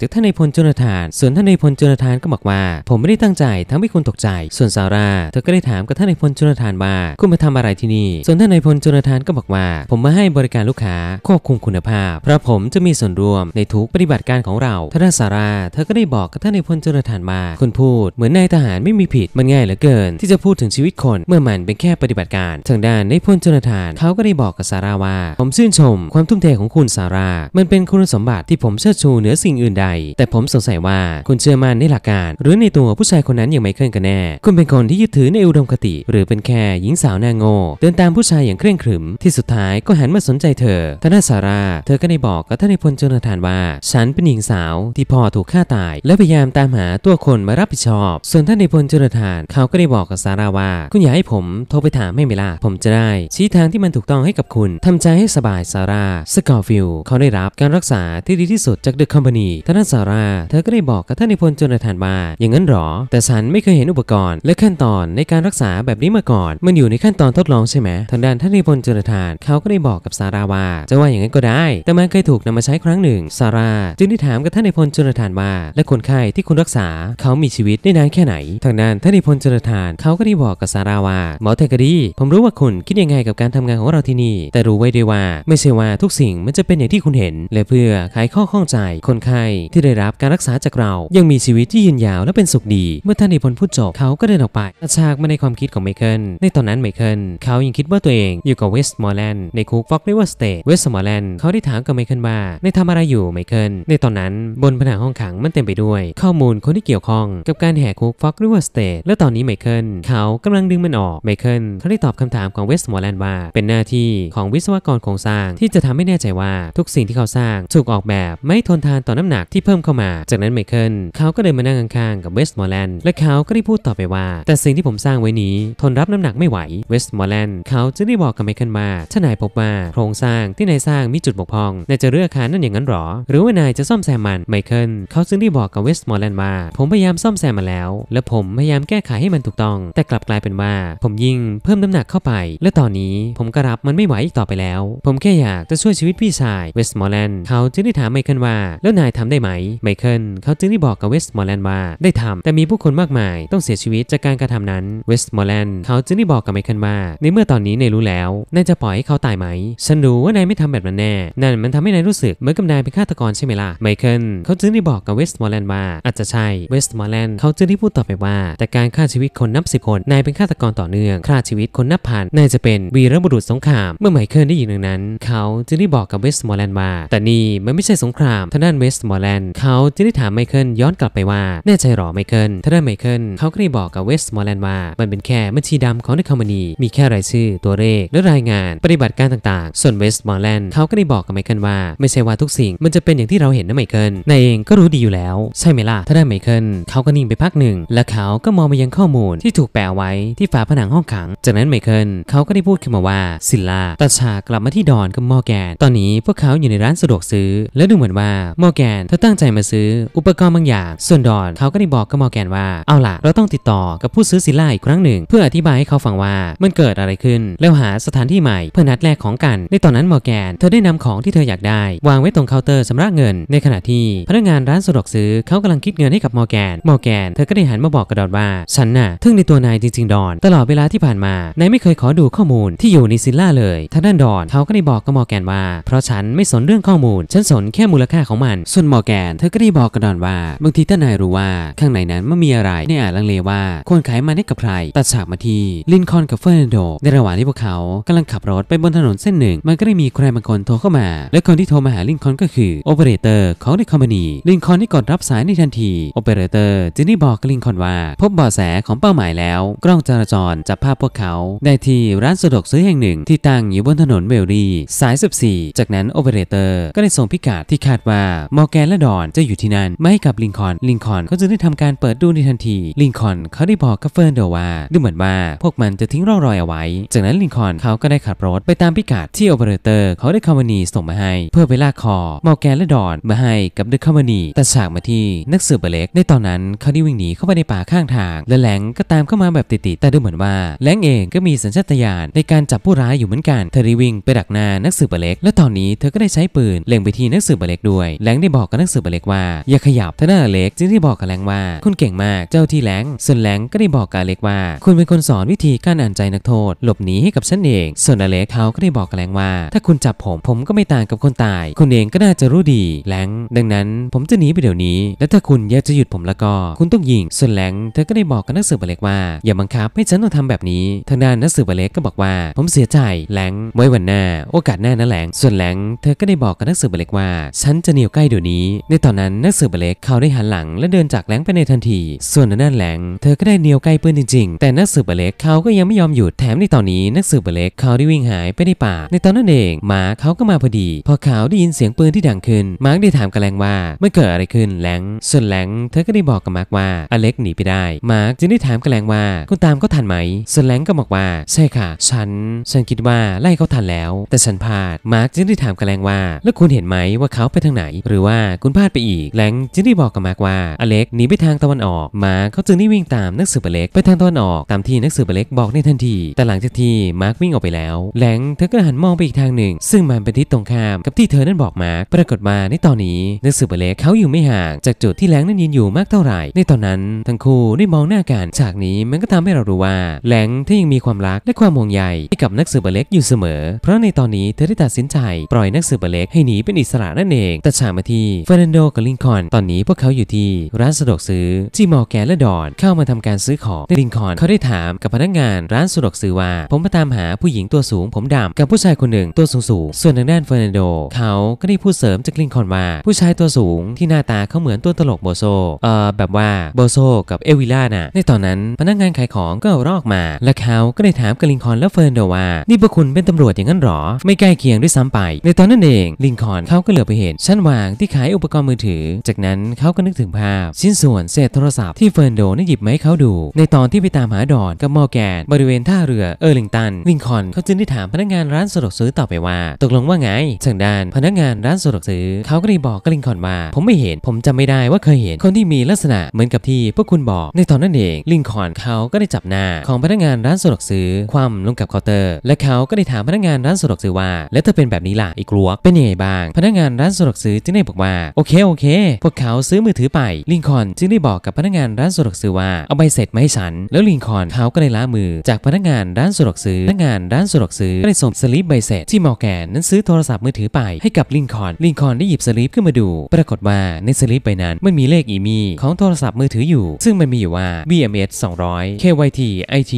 จากท่านในพลจนทธานส่วนท่านในพลจนทธานก็บอกว่า ผมไม่ได้ตั้งใจทำให้คุณตกใจ ส่วนซาร่าเธอก็ได้ถามกับท่านในพลจนทธานว่าคุณมาทำอะไรที่นี่ ส่วนท่านในพลจนทธานก็บอกว่า ผมมาให้บริการลูกค้าควบคุมคุณภาพ เพราะผมจะมีส่วนร่วมในทุกปฏิบัติการของเรา ท่านซาร่าเธอก็ได้บอกกับท่านในพลจนทธานว่าคุณพูด เหมือนนายทหารไม่มีผิดมันง่ายเหลือเกิน ที่จะพูดถึงชีวิตคนเมื่อมันเป็นแค่ปฏิบัติการทางด้านในพลจนทานเขาก็ได้บอกกับซาร่าว่าผมชื่นชมความทุ่มเทของคุณซาร่ามันเป็นคุณสมบัติที่ผมเชิดชูเหนือสิ่งอื่นใด แต่ผมสงสัยว่า คุณเชื่อมั่นในหลักการ หรือในตัวผู้ชายคนนั้นอย่างไม่เคอนกันแน่ คุณเป็นคนที่ยึดถือในอุดมคติ หรือเป็นแค่หญิงสาวนางโง่เดินตามผู้ชายอย่างเคร่งขรึมที่สุดท้ายก็หันมาสนใจเธอทนาซาร่าเธอก็ได้บอกกับท่านในพลจนาทานว่า ฉันเป็นหญิงสาวที่พ่อถูกฆ่าตาย และพยายามตามหาตัวคนมารับผิดชอบ ส่วนท่านในพลจนาทานเขาก็ได้บอกกับซาร่าว่า คุณอยากให้ผมโทรไปถามไม่ไหมล่ะผมจะได้ชี้ทางที่มันถูกต้องให้กับคุณทำใจให้สบายซาร่าสกอฟิลเขาได้รับการรักษาที่ดีที่สุดจากเดอะคอมพานีท่านซาร่าเธอก็ได้บอกกับท่านในพลจนทานว่าอย่างนั้นหรอ แต่ฉันไม่เคยเห็นอุปกรณ์และขั้นตอนในการรักษาแบบนี้มาก่อน มันอยู่ในขั้นตอนทดลองใช่ไหม ทางด้านท่านในพลจนทานเขาก็ได้บอกกับซาร่าว่าจะว่าอย่างนั้นก็ได้ แต่มันเคยถูกนำมาใช้ครั้งหนึ่งซาร่าจึงได้ถามกับท่านในพลจนทานว่า และคนไข้ที่คุณรักษาเขามีชีวิตได้นานแค่ไหนทางด้านท่านในพลจนทานเขาก็ได้บอกกับซาร่าว่าหมอเทกดีผมรู้ว่าคุณคิดยังไงกับการทำงานของเราที่นี่แต่รู้ไว้ด้วยว่าไม่ใช่ว่าทุกสิ่งมันจะเป็นอย่างที่คุณเห็น และเพื่อขายข้อข้องใจคนไข้ที่ได้รับการรักษาจากเรา ยังมีชีวิตที่ยืนยาวและเป็นสุขดีเมื่อท่านอิพลพูดจบเขาก็เดินออกไปฉากมาในความคิดของไมเคิลในตอนนั้นไมเคิลเขายังคิดว่าตัวเองอยู่กับเวสต์มอร์แลนด์ในคุกฟ็อกรเวอร์สเตทเวสต์มอร์แลนด์เขาได้ถามกับไมเคิลว่าในทำอะไรอยู่ไมเคิลในตอนนั้นบนผนังห้องขังมันเต็มไปด้วย ข้อมูลคนที่เกี่ยวข้องกับการแหกคุกฟ็อกรเวอร์สเตทและตอนนี้ไมเคิลเขากำลังดึงมันออกไมเคิลเขาได้ตอบคำถามของเวสต์มอร์แลนด์ว่า เป็นหน้าที่ของวิศวกรรโครงสร้างที่จะทำให้แน่ใจว่า ทุกสิ่งที่เขาสร้าง ถูกออกแบบไม่ทนทานต่อน้ำหนักที่เพิ่มเข้ามา จากนั้นไมเคิลเขาก็เดินมานั่งข้างๆกับเวสต์มอร์แลนด์และเขาก็ได้พูดต่อไปว่า แต่สิ่งที่ผมสร้างไว้นี้ทนรับน้ำหนักไม่ไหวเวสต์มอร์แลนด์เขาจะได้บอกกับไมเคิลว่าถ้านายพบว่า โครงสร้างที่นายสร้างมีจุดบกพร่องนายจะเลือกคานนั่นอย่างนั้นหรอ หรือว่านายจะซ่อมแซมมันไมเคิลเขาจึงได้บอกกับเวสต์มอร์แลนด์ว่าผมพยายามซ่อมแซมมาแล้ว และผมพยายามแก้ไขให้มันถูกต้อง แต่กลับกลายเป็นว่าผมยิ่งเพิ่มน้ำหนักเข้าไป และตอนนี้ผมก็รับมันไม่ไหวอีกต่อไปแล้วผมแค่อยากจะช่วยชีวิตพี่ชายเวสต์มอร์แลนด์เขาจึงได้ถามไมเคิลว่า แล้วนายทำได้ไหม ไมเคิลเขาจึงได้บอกกับเวสต์มอร์แลนด์ว่าได้ทำแต่มีผู้คนมากมายต้องเสียชีวิตจากการกระทำนั้นเวสต์มอร์แลนด์เขาจึงได้บอกกับไมเคิลว่า ในเมื่อตอนนี้นายรู้แล้วนายจะปล่อยให้เขาตายไหม ฉันรู้ว่านายไม่ทำแบบนั้นแน่ นั่นมันทำให้นายรู้สึกเหมือนกับนายเป็นฆาตกรใช่ไหมล่ะไมเคิลเขาจึงได้บอกกับเวสต์มอร์แลนด์ว่า อาจจะใช่เวสต์มอร์แลนด์เขาจึงได้พูดต่อไปว่า แต่การฆ่าชีวิตคนนับสิบคนนายเป็นฆาตกรต่อเนื่องฆ่าชีวิตคนนับพันนายจะเป็นวีรบุรุษสงครามเมื่อไมเคิลได้ยินหนึ่งนั้นเขาจึงได้บอกกับเวสต์มอร์แลนด์ว่าแต่นี่มันไม่ใช่สงครามทางด้านเวสต์มอร์แลนด์เขาจึงได้ถามไมเคิลย้อนกลับไปว่าแน่ใจหรอไมเคิลทางด้านไมเคิลเขาก็ได้บอกกับเวสต์มอร์แลนด์ว่ามันเป็นแค่บัญชีดำของเดอะคอมมานีมีแค่รายชื่อตัวเลขและรายงานปฏิบัติการต่างๆ ส่วนเวสต์มอร์แลนด์เขาก็ได้บอกกับไมเคิลว่าไม่ใช่ว่าทุกสิ่ง มันจะเป็นอย่างที่เราเห็นนะไมเคิลนายเองก็รู้ดีอยู่แล้ว ใช่ไหมล่ะท่านด้นไมเคิลเขาก็นิ่งไปพักหนึ่ง และเขาก็มองไปยังข้อมูลที่ถูกแปะไว้ที่ฝาผนังห้องขังจากนั้นไมเคิลเขาก็ได้พูดขึ้นมาว่าซิลาตาชากลลับมาที่ดอนกับมอร์แกน ตอนนี้พวกเขาอยู่ในร้านสะดวกซื้อ และดูเหมือนว่ามอร์แกน เธอตั้งใจมาซื้ออุปกรณ์บางอย่าง ส่วนดอนเขาก็ได้บอกกับมอร์แกนว่า เอาล่ะเราต้องติดต่อกับผู้ซื้อซิล่าอีกครั้งหนึ่งเพื่ออธิบายให้เขาฟังว่ามันเกิดอะไรขึ้น แล้วหาสถานที่ใหม่ เพื่อนัดแลกของกัน ในตอนนั้นมอร์แกน เธอได้นำของที่เธออยากได้ วางไว้ตรงเคาน์เตอร์สำหรับเงิน ในขณะที่ พนักงานร้านสะดวกซื้อเขากำลังคิดเงินให้กับมอร์แกน มอร์แกน เธอก็ได้หันมาบอกกับดอนว่าฉันน่ะทึ่งในตัวนายจริงๆดอนตลอดเวลาที่ผ่านมานายไม่เคยขอดูข้อมูลที่อยู่ในซิลล่าเลยทางด้านดอนเขาก็ได้บอกกับมอร์แกนว่า เพราะฉันไม่สนเรื่องข้อมูล ฉันสนแค่มูลค่าของมัน ส่วนมอร์แกนเธอก็ได้บอกกับดอนว่าบางทีถ้านายรู้ว่าข้างในนั้นไม่มีอะไรในอาจลังเลว่าควรขายมันให้กับใครตัดฉากมาที่ลินคอนกับเฟอร์นันโดในระหว่างที่พวกเขากำลังขับรถไปบนถนนเส้นหนึ่ง มันก็ได้มีใครบางคนโทรเข้ามา และคนที่โทรมาหาลินคอนก็คือโอเปอเรเตอร์ของในคอมพานีลินคอนได้กดรับสายในทันทีโอเปอเรเตอร์จึงได้บอกกับลินคอนว่า พบเบาะแสของเป้าหมายแล้ว กล้องจราจรจับภาพพวกเขาได้ที่ร้านสะดวกซื้อแห่งหนึ่งที่ตั้งอยู่บนถนนเวลลี่สาย 14 จากนั้นโอเปอเรเตอร์ก็ได้ส่งพิกัดที่คาดว่า มอร์แกนและดอนจะอยู่ที่นั่นมาให้กับลิงคอน ลิงคอนเขาจึงได้ทำการเปิดดูในทันที ลิงคอนเขาได้บอกกับเฟิร์นเดอว่าดูเหมือนว่าพวกมันจะทิ้งร่องรอยเอาไว้ จากนั้นลิงคอนเขาก็ได้ขับรถ ไปตามพิกัดที่โอเปอเรเตอร์เขาได้คอมมานีส่งมาให้ เพื่อไปลากคอ มอร์แกนและดอนมาให้กับเดอะคอมมานี แต่ฉากมาที่นักสืบเล็กในตอนนั้นเขาได้วิ่งหนีเข้าไปในป่าข้างทางและแหลงก็ตามเข้ามาแบบติดๆ แต่ดูเหมือนว่าแหลงเองก็มีสัญชาตญาณในการจับผู้ร้ายอยู่เหมือนกันเธอได้วิ่งไปดักหน้านักสืบเล็ก และตอนนี้เธอก็ได้ใช้ปืนเล็งไปที่นักสืบเล็กด้วยแหลงได้บอกกับนักสืบเล็กว่าอย่าขยับท่านาเล็กจึงได้บอกกับแหลงว่า คุณเก่งมาก เจ้าที่แหลงส่วนแหลงก็ได้บอกกับเล็กว่า คุณเป็นคนสอนวิธีการอ่านใจนักโทษ หลบหนีให้กับฉันเอง ส่วนเล็กเขาก็ได้บอกกับแหลงว่า ถ้าคุณจับผมผมก็ไม่ต่างกับคนตาย คุณเองก็น่าจะรู้ดีแหลงดังนั้น ผมจะหนีไปเดี๋ยวนี้ และถ้าคุณอยากจะหยุดผมแล้วก็ คุณต้องยิง ส่วนแหลงเธอก็ได้บอกกับนักสืบเล็กว่าอย่าบังคับให้ฉันต้องทำแบบนี้ทางด้านนักสืบเล็กก็บอกว่า ผมเสียใจแหลงไว้วันหน้าาโอกาสหน้านะแหลง ส่วนแหลงเธอก็ได้บอกกับนักสืบเบล็กว่า ฉันจะเหนียวใกล้เดี๋ยวนี้ ในตอนนั้นนักสืบเบล็กเขาได้หันหลัง และเดินจากแหลงไปในทันที ส่วนนั่นแหลงเธอก็ได้เหนียวใกล้ปืนจริงๆ แต่นักสืบเบล็กเขาก็ยังไม่ยอมหยุด แถมในตอนนี้ นักสืบเบล็กเขาได้วิ่งหายไปในป่า ในตอนนั้นเองหมาเขาก็มาพอดี พอเขาได้ยินเสียงปืนที่ดังขึ้นมาร์กได้ถามกับแหลงว่าไม่เกิดอะไรขึ้นแหลง ส่วนแหลงเธอก็ได้บอกกับมาร์กว่าอเล็กหนีไปได้ มาร์กจึงได้ถามกับแหลงว่า คุณตามก็ทันไหม ส่วนแหลงก็บอกว่าใช่ค่ะ ฉันฉันคิดว่าไล่เขาทันแล้วแต่ฉันพลาด มาร์กจึงได้ถามกับแลงว่า แล้วคุณเห็นไหมว่าเขาไปทางไหน หรือว่าคุณพลาดไปอีก แลงจึงได้บอกกับมาร์กว่า อเล็กหนีไปทางตะวันออก มาร์กเขาจึงได้วิ่งตามนักสืบอเล็ก ไปทางตะวันออก ตามที่นักสืบอเล็กบอกในทันที แต่หลังจากที่มาร์กวิ่งออกไปแล้วแลงเธอก็หันมองไปอีกทางหนึ่ง ซึ่งมันเป็นทิศตรงข้ามกับที่เธอนั้นบอกมาร์กปรากฏมาในตอนนี้นักสืบอเล็กเขาอยู่ไม่ห่างจากจุดที่แลงนั้นยืนอยู่มากเท่าไหร่ ในตอนนั้น ทั้งคู่ได้มองหน้ากันฉากนี้มันก็ทำให้เรารู้ว่าแลงที่ยังมีความรักและความห่วงใยให้กับนักสืบอเล็กอยู่เสมอเพราราะในตอนนี้เธอได้ตัดสินใจปล่อยนักสืบเล็กให้หนีเป็นอิสระนั่นเอง แต่ฉากมาที่เฟรนันโดกับลิงคอน ตอนนี้พวกเขาอยู่ที่ ร้านสะดวกซื้อที่มอแกนและดอนเข้ามาทำการซื้อของในลิงคอนเขาได้ถามกับพนักงานร้านสะดวกซื้อว่า ผมมาตามหาผู้หญิงตัวสูง ผมดำ กับผู้ชายคนหนึ่งตัวสูงสูงส่วนทางด้านเฟรนันโดเขาก็ได้พูดเสริมจากลิงคอนว่าผู้ชายตัวสูง ที่หน้าตาเขาเหมือนตัวตลกโบโซเอ่อแบบว่าโบโซกับเอวิล่าน่ะในตอนนั้นพนักงานขายของก็รอกมา และเขาก็ได้ถามกับลิงคอนและเฟรนโดว่านี่พวกคุณเป็นตำรวจอย่างนั้น้นหรอไม่ใกล้เคียงด้วยซ้ำไป ในตอนนั้นเอง ลิงคอนเขาก็เหลือไปเห็น ชั้นวางที่ขายอุปกรณ์มือถือ จากนั้นเขาก็นึกถึงภาพ ชิ้นส่วนเศษโทรศัพท์ที่เฟิร์นโดั่้หยิบมาให้เขาดู ในตอนที่ไปตามหาดอนกับมอแกนบริเวณท่าเรือเออร์ลิงตัน ลิงคอนเขาจึงได้ถามพนักงานร้านสะดวกซื้อต่อไปว่า ตกลงว่าไงทางด้านพนักงานร้านสะดวกซื้อเขาก็เลยบอกกับลิงคอนว่าผมไม่เห็นผมจำไม่ได้ว่าเคยเห็น คนที่มีลักษณะเหมือนกับที่พวกคุณบอก ในตอนนั้นเอง ลิงคอนเขาก็ได้จับหน้าของพนักงานร้านสะดวกซื้อ ความลงกับเคาน์เตอร์ และเขาก็ได้ถามพนักงานร้านสะดวกซื้อว่า แล้วเธอเป็นแบบนี้ล่ะอีกรัวเป็นยังไงบ้าง พนักงานร้านสะดวกซื้อจึงได้บอกว่าโอเคโอเค พวกเขาซื้อมือถือไป ลิงคอนจึงได้บอกกับพนักงานร้านสะดวกซื้อว่าเอาใบเสร็จมาให้ฉันแล้วลิงคอนเขาก็ได้ล้ามือจากพนักงานร้านสะดวกซื้อพนักงานร้านสะดวกซื้อก็ได้ส่งสลิปใบเสร็จ ที่มอแกนนั้นซื้อโทรศัพท์มือถือไปให้กับลิงคอนลิงคอนได้หยิบสลิปขึ้นมาดู ปรากฏว่าในสลิปใบนั้นมันมีเลขอีมีของโทรศัพท์มือถืออยู่ ซึ่งมันมีอยู่ว่า BMS 200 KYT IT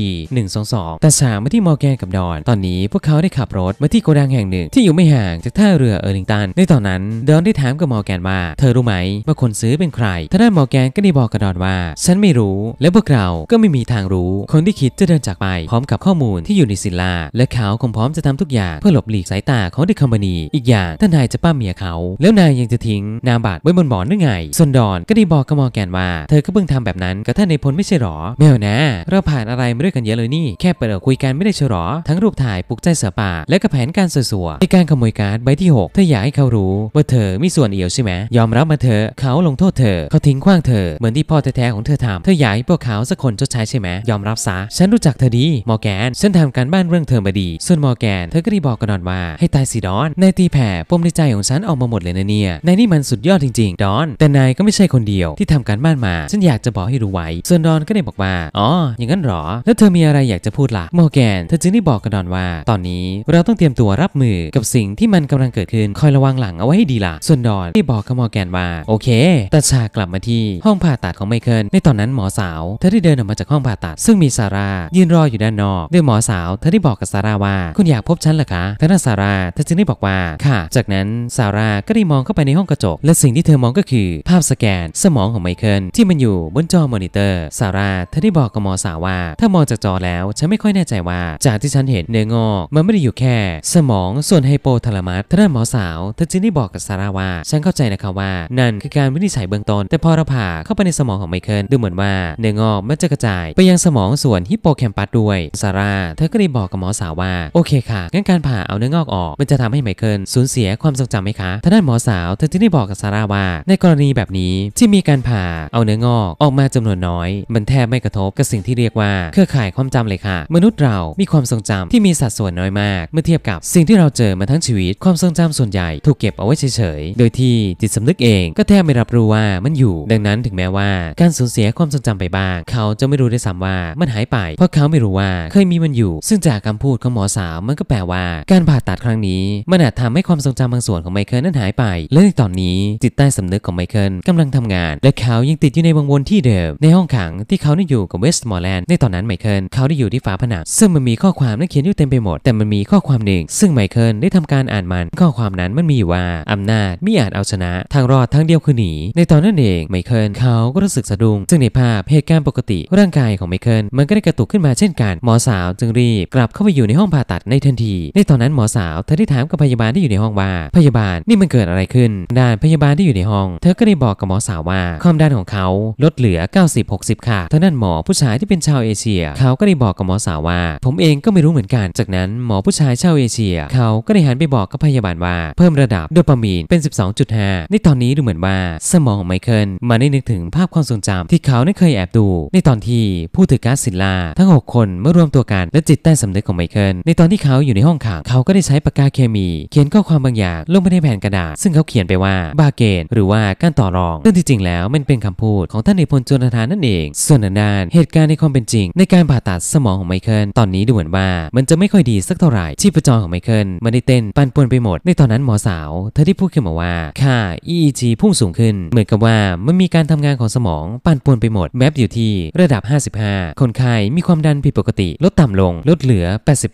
122แต่สากมาที่มอแกนกับดอน ตอนนี้พวกเขาได้ขับรรถมาที่โกดังแห่งหนึ่งที่อยู่ไม่ห่างจากท่าเรือเออร์ลิงตัน ในตอนนั้น ดอนได้ถามกับมอร์แกนว่า เธอรู้ไหมว่าคนซื้อเป็นใครทาานมอร์แกนก็ได้บอกกับดอนว่า ฉันไม่รู้และพวกเราก็ไม่มีทางรู้คนที่คิดจะเดินจากไปพร้อมกับข้อมูลที่อยู่ในศิลาและเขาคงพร้อมจะทำทุกอย่าง เพื่อหลบหลีกสายตาของเดอะคอมบานีอีกอย่างท่านนายจะป้าเมียเขา แล้วนายยังจะทิ้งนามบัตรไว้บนบ่อนหรืไงส่วนดอนก็ได้บอกกับมอร์แกนว่า เธอก็เพิ่งทำแบบนั้นกับท่านในพลไม่ใช่หรอแมวนะ เราผ่านอะไรมาด้วยกันเยอะเลยนี่แค่เปิดคุยกันไม่ได้เชียวหรอทั้งรูปถ่ายปลุกใจเสือป่าและกับแผนการสัวในการขโมยการ์ดใบที่6เธออยากให้เขารู้ว่าเธอมีส่วนเอี่ยวใช่ไหมยอมรับมาเธอเขาลงโทษเธอเขาทิ้งขว้างเธอเหมือนที่พ่อแท้ๆของเธอทำเธออยากให้พวกเขาสักคนชดใช้ใช่ไหมยอมรับซะฉันรู้จักเธอดีมอแกนฉันทำการบ้านเรื่องเธอมาดี ส่วนมอแกนเธอก็ได้บอกกันนอนว่าให้ตายสิดอนนายตีแผ่ปมในใจของฉันออกมาหมดเลยนะเนี่ยนายนี่มันสุดยอดจริงๆดอน แต่นายก็ไม่ใช่คนเดียวที่ทำการบ้านมา ฉันอยากจะบอกให้รู้ไว้ส่วนดอนก็ได้บอกว่าอ๋ออย่างนั้นหรอแล้วเธอมีอะไรอยากจะพูดละ่ะมอแกนเธอจึงได้บอกกันดอนว่า ตอนนี้เราเราต้องเตรียมตัวรับมือกับสิ่งที่มันกำลังเกิดขึ้นคอยระวังหลังเอาไว้ให้ดีละ่ะ ส่วนดอนที่บอกกับมอแกนว่าโอเคตาชากลับมาที่ห้องผ่าตัดของไมเคิลในตอนนั้นหมอสาวเธอได้เดินออกมาจากห้องผ่าตัดซึ่งมีซาร่ายืนรออยู่ด้านนอก ด้วยหมอสาวเธอได้บอกกับซาร่าว่าคุณอยากพบฉันเหรอคะทานซาร่าเธอจึงได้บอกว่าค่ะ จากนั้นซาร่าก็ได้มองเข้าไปในห้องกระจก และสิ่งที่เธอมองก็คือ ภาพสแกน สมองของไมเคิลที่มันอยู่บนจอมอนิเตอร์ซาร่าเธอได้บอกกับหมอสาวว่า ถ้ามองจากจอแล้วฉันไม่ค่อยแน่ใจว่า จากที่ฉันเห็นเนื้องอก มันไม่ได้อยู่แค่ค่สมองส่วนไฮโปทาลามัสท่านหมอสาว เธอจึงได้บอกกับซาร่าว่า ฉันเข้าใจนะคะว่านั่นคือการวินิจฉัยเบื้องต้น แต่พอเราผ่าเข้าไปในสมองของไมเคิลดูเหมือนว่า เนื้องอกมันจะกระจายไปยังสมองส่วน ฮิปโปแคมปัสด้วยซาร่าเธอก็ได้บอกกับหมอสาวว่าโอเคค่ะ งั้นการผ่าเอาเนื้องอกออกมันจะทำให้ไมเคิลสูญเสียความทรงจำไหมคะท่านหมอสาวเธอจึงได้บอกกับซาร่าว่า ในกรณีแบบนี้ที่มีการผ่าเอาเนื้องอกออกมาจำนวนน้อย มันแทบไม่กระทบกับสิ่งที่เรียกว่าเครือข่ายความจำเลยค่ะ มนุษย์เรามีความทรงจำที่มีสัดส่วนน้อยมากมื่อเทียบกับสิ่งที่เราเจอมาทั้งชีวิตความทรงจำส่วนใหญ่ ถูกเก็บเอาไว้เฉยๆ โดยที่จิตสำนึกเองก็แทบไม่รับรู้ว่ามันอยู่ ดังนั้นถึงแม้ว่า การสูญเสียความทรงจำไปบ้างเขาจะไม่รู้ได้ซ้ำว่ามันหายไป เพราะเขาไม่รู้ว่าเคยมีมันอยู่ ซึ่งจากคำพูดของหมอสาวมันก็แปลว่า การผ่าตัดครั้งนี้ มันอาจทำให้ความทรงจำบางส่วนของไมเคิลนั้นหายไปและในตอนนี้ จิตใต้สำนึกของไมเคิลกำลังทำงาน และเขายังติดอยู่ในวงวนที่เดิมในห้องขังที่เขาได้อยู่กับเวสต์มอร์แลนด์ในตอนนั้นไมเคิลเขาได้อยู่ที่ฝาผนังซึ่งมันมีข้อความนั้นเขียนอยู่เต็มไปหมด แต่มันมีข้อความหนึ่งซึ่งไมเคิลได้ทำการอ่านมันข้อความนั้นมันมีอยู่ว่าอำนาจมิอาจเอาชนะทางรอดทั้งเดียวคือหนีในตอนนั้นเองไมเคิลเขาก็รู้สึกสะดุ้งซึ่งในภาพเหตุการณ์ปกติร่างกายของไมเคิลมันก็ได้กระตุกขึ้นมาเช่นกันหมอสาว จึงรีบกลับเข้าไปอยู่ในห้องผ่าตัดในทันที ในตอนนั้นหมอสาวเธอได้ถามกับพยาบาลที่อยู่ในห้องว่า พยาบาลนี่มันเกิดอะไรขึ้นด้านพยาบาลที่อยู่ในห้อง เธอก็ได้บอกกับหมอสาวว่าความดันของเขาลดเหลือ 90-60 ค่ะท่านั้นหมอผู้ชายที่เป็นชาวเอเชีย เขาก็ได้บอกกับหมอสาวว่า ผมเองก็ไม่รู้เหมือนกันจากนั้นหมอผู้ชายายชาวเอเชีย เขาก็ได้หันไปบอกกับพยาบาลว่า เพิ่มระดับโดปามีนเป็น 12.5 ในตอนนี้ดูเหมือนว่า สมองของไมเคิลมาได้นึกถึงภาพความทรงจำที่เขาได้เคยแอบดู ในตอนที่ผู้ถือก๊าซศิลาทั้ง 6 คนเมื่อรวมตัวกัน และจิตใต้สำนึกของไมเคิลในตอนที่เขาอยู่ในห้องขังเขาก็ได้ใช้ปากกาเคมี เขียนข้อความบางอย่างลงไปในแผ่นกระดาษซึ่งเขาเขียนไปว่าบาเกนหรือว่าการต่อรองซึ่งที่จริงแล้ว มันเป็นคำพูดของท่านในพลจนธานนั่นเอง ส่วนด้านเหตุการณ์ในความเป็นจริง ในการผ่าตัดสมองของไมเคิลตอนนี้ดูเหมือนว่า มันจะไม่ค่อยดีสักเท่าไหร่ชีพจรของไมเคิลมันได้เต้นปั่นป่วนไปหมด ในตอนนั้นหมอสาว เธอได้พูดขึ้นมาว่าค่า EEG พุ่งสูงขึ้น เหมือนกับว่ามันมีการทำงานของสมองปั่นป่วนไปหมดแมปอยู่ที่ระดับ 55 คนไข้มีความดันผิดปกติลดต่ำลง ลดเหลือ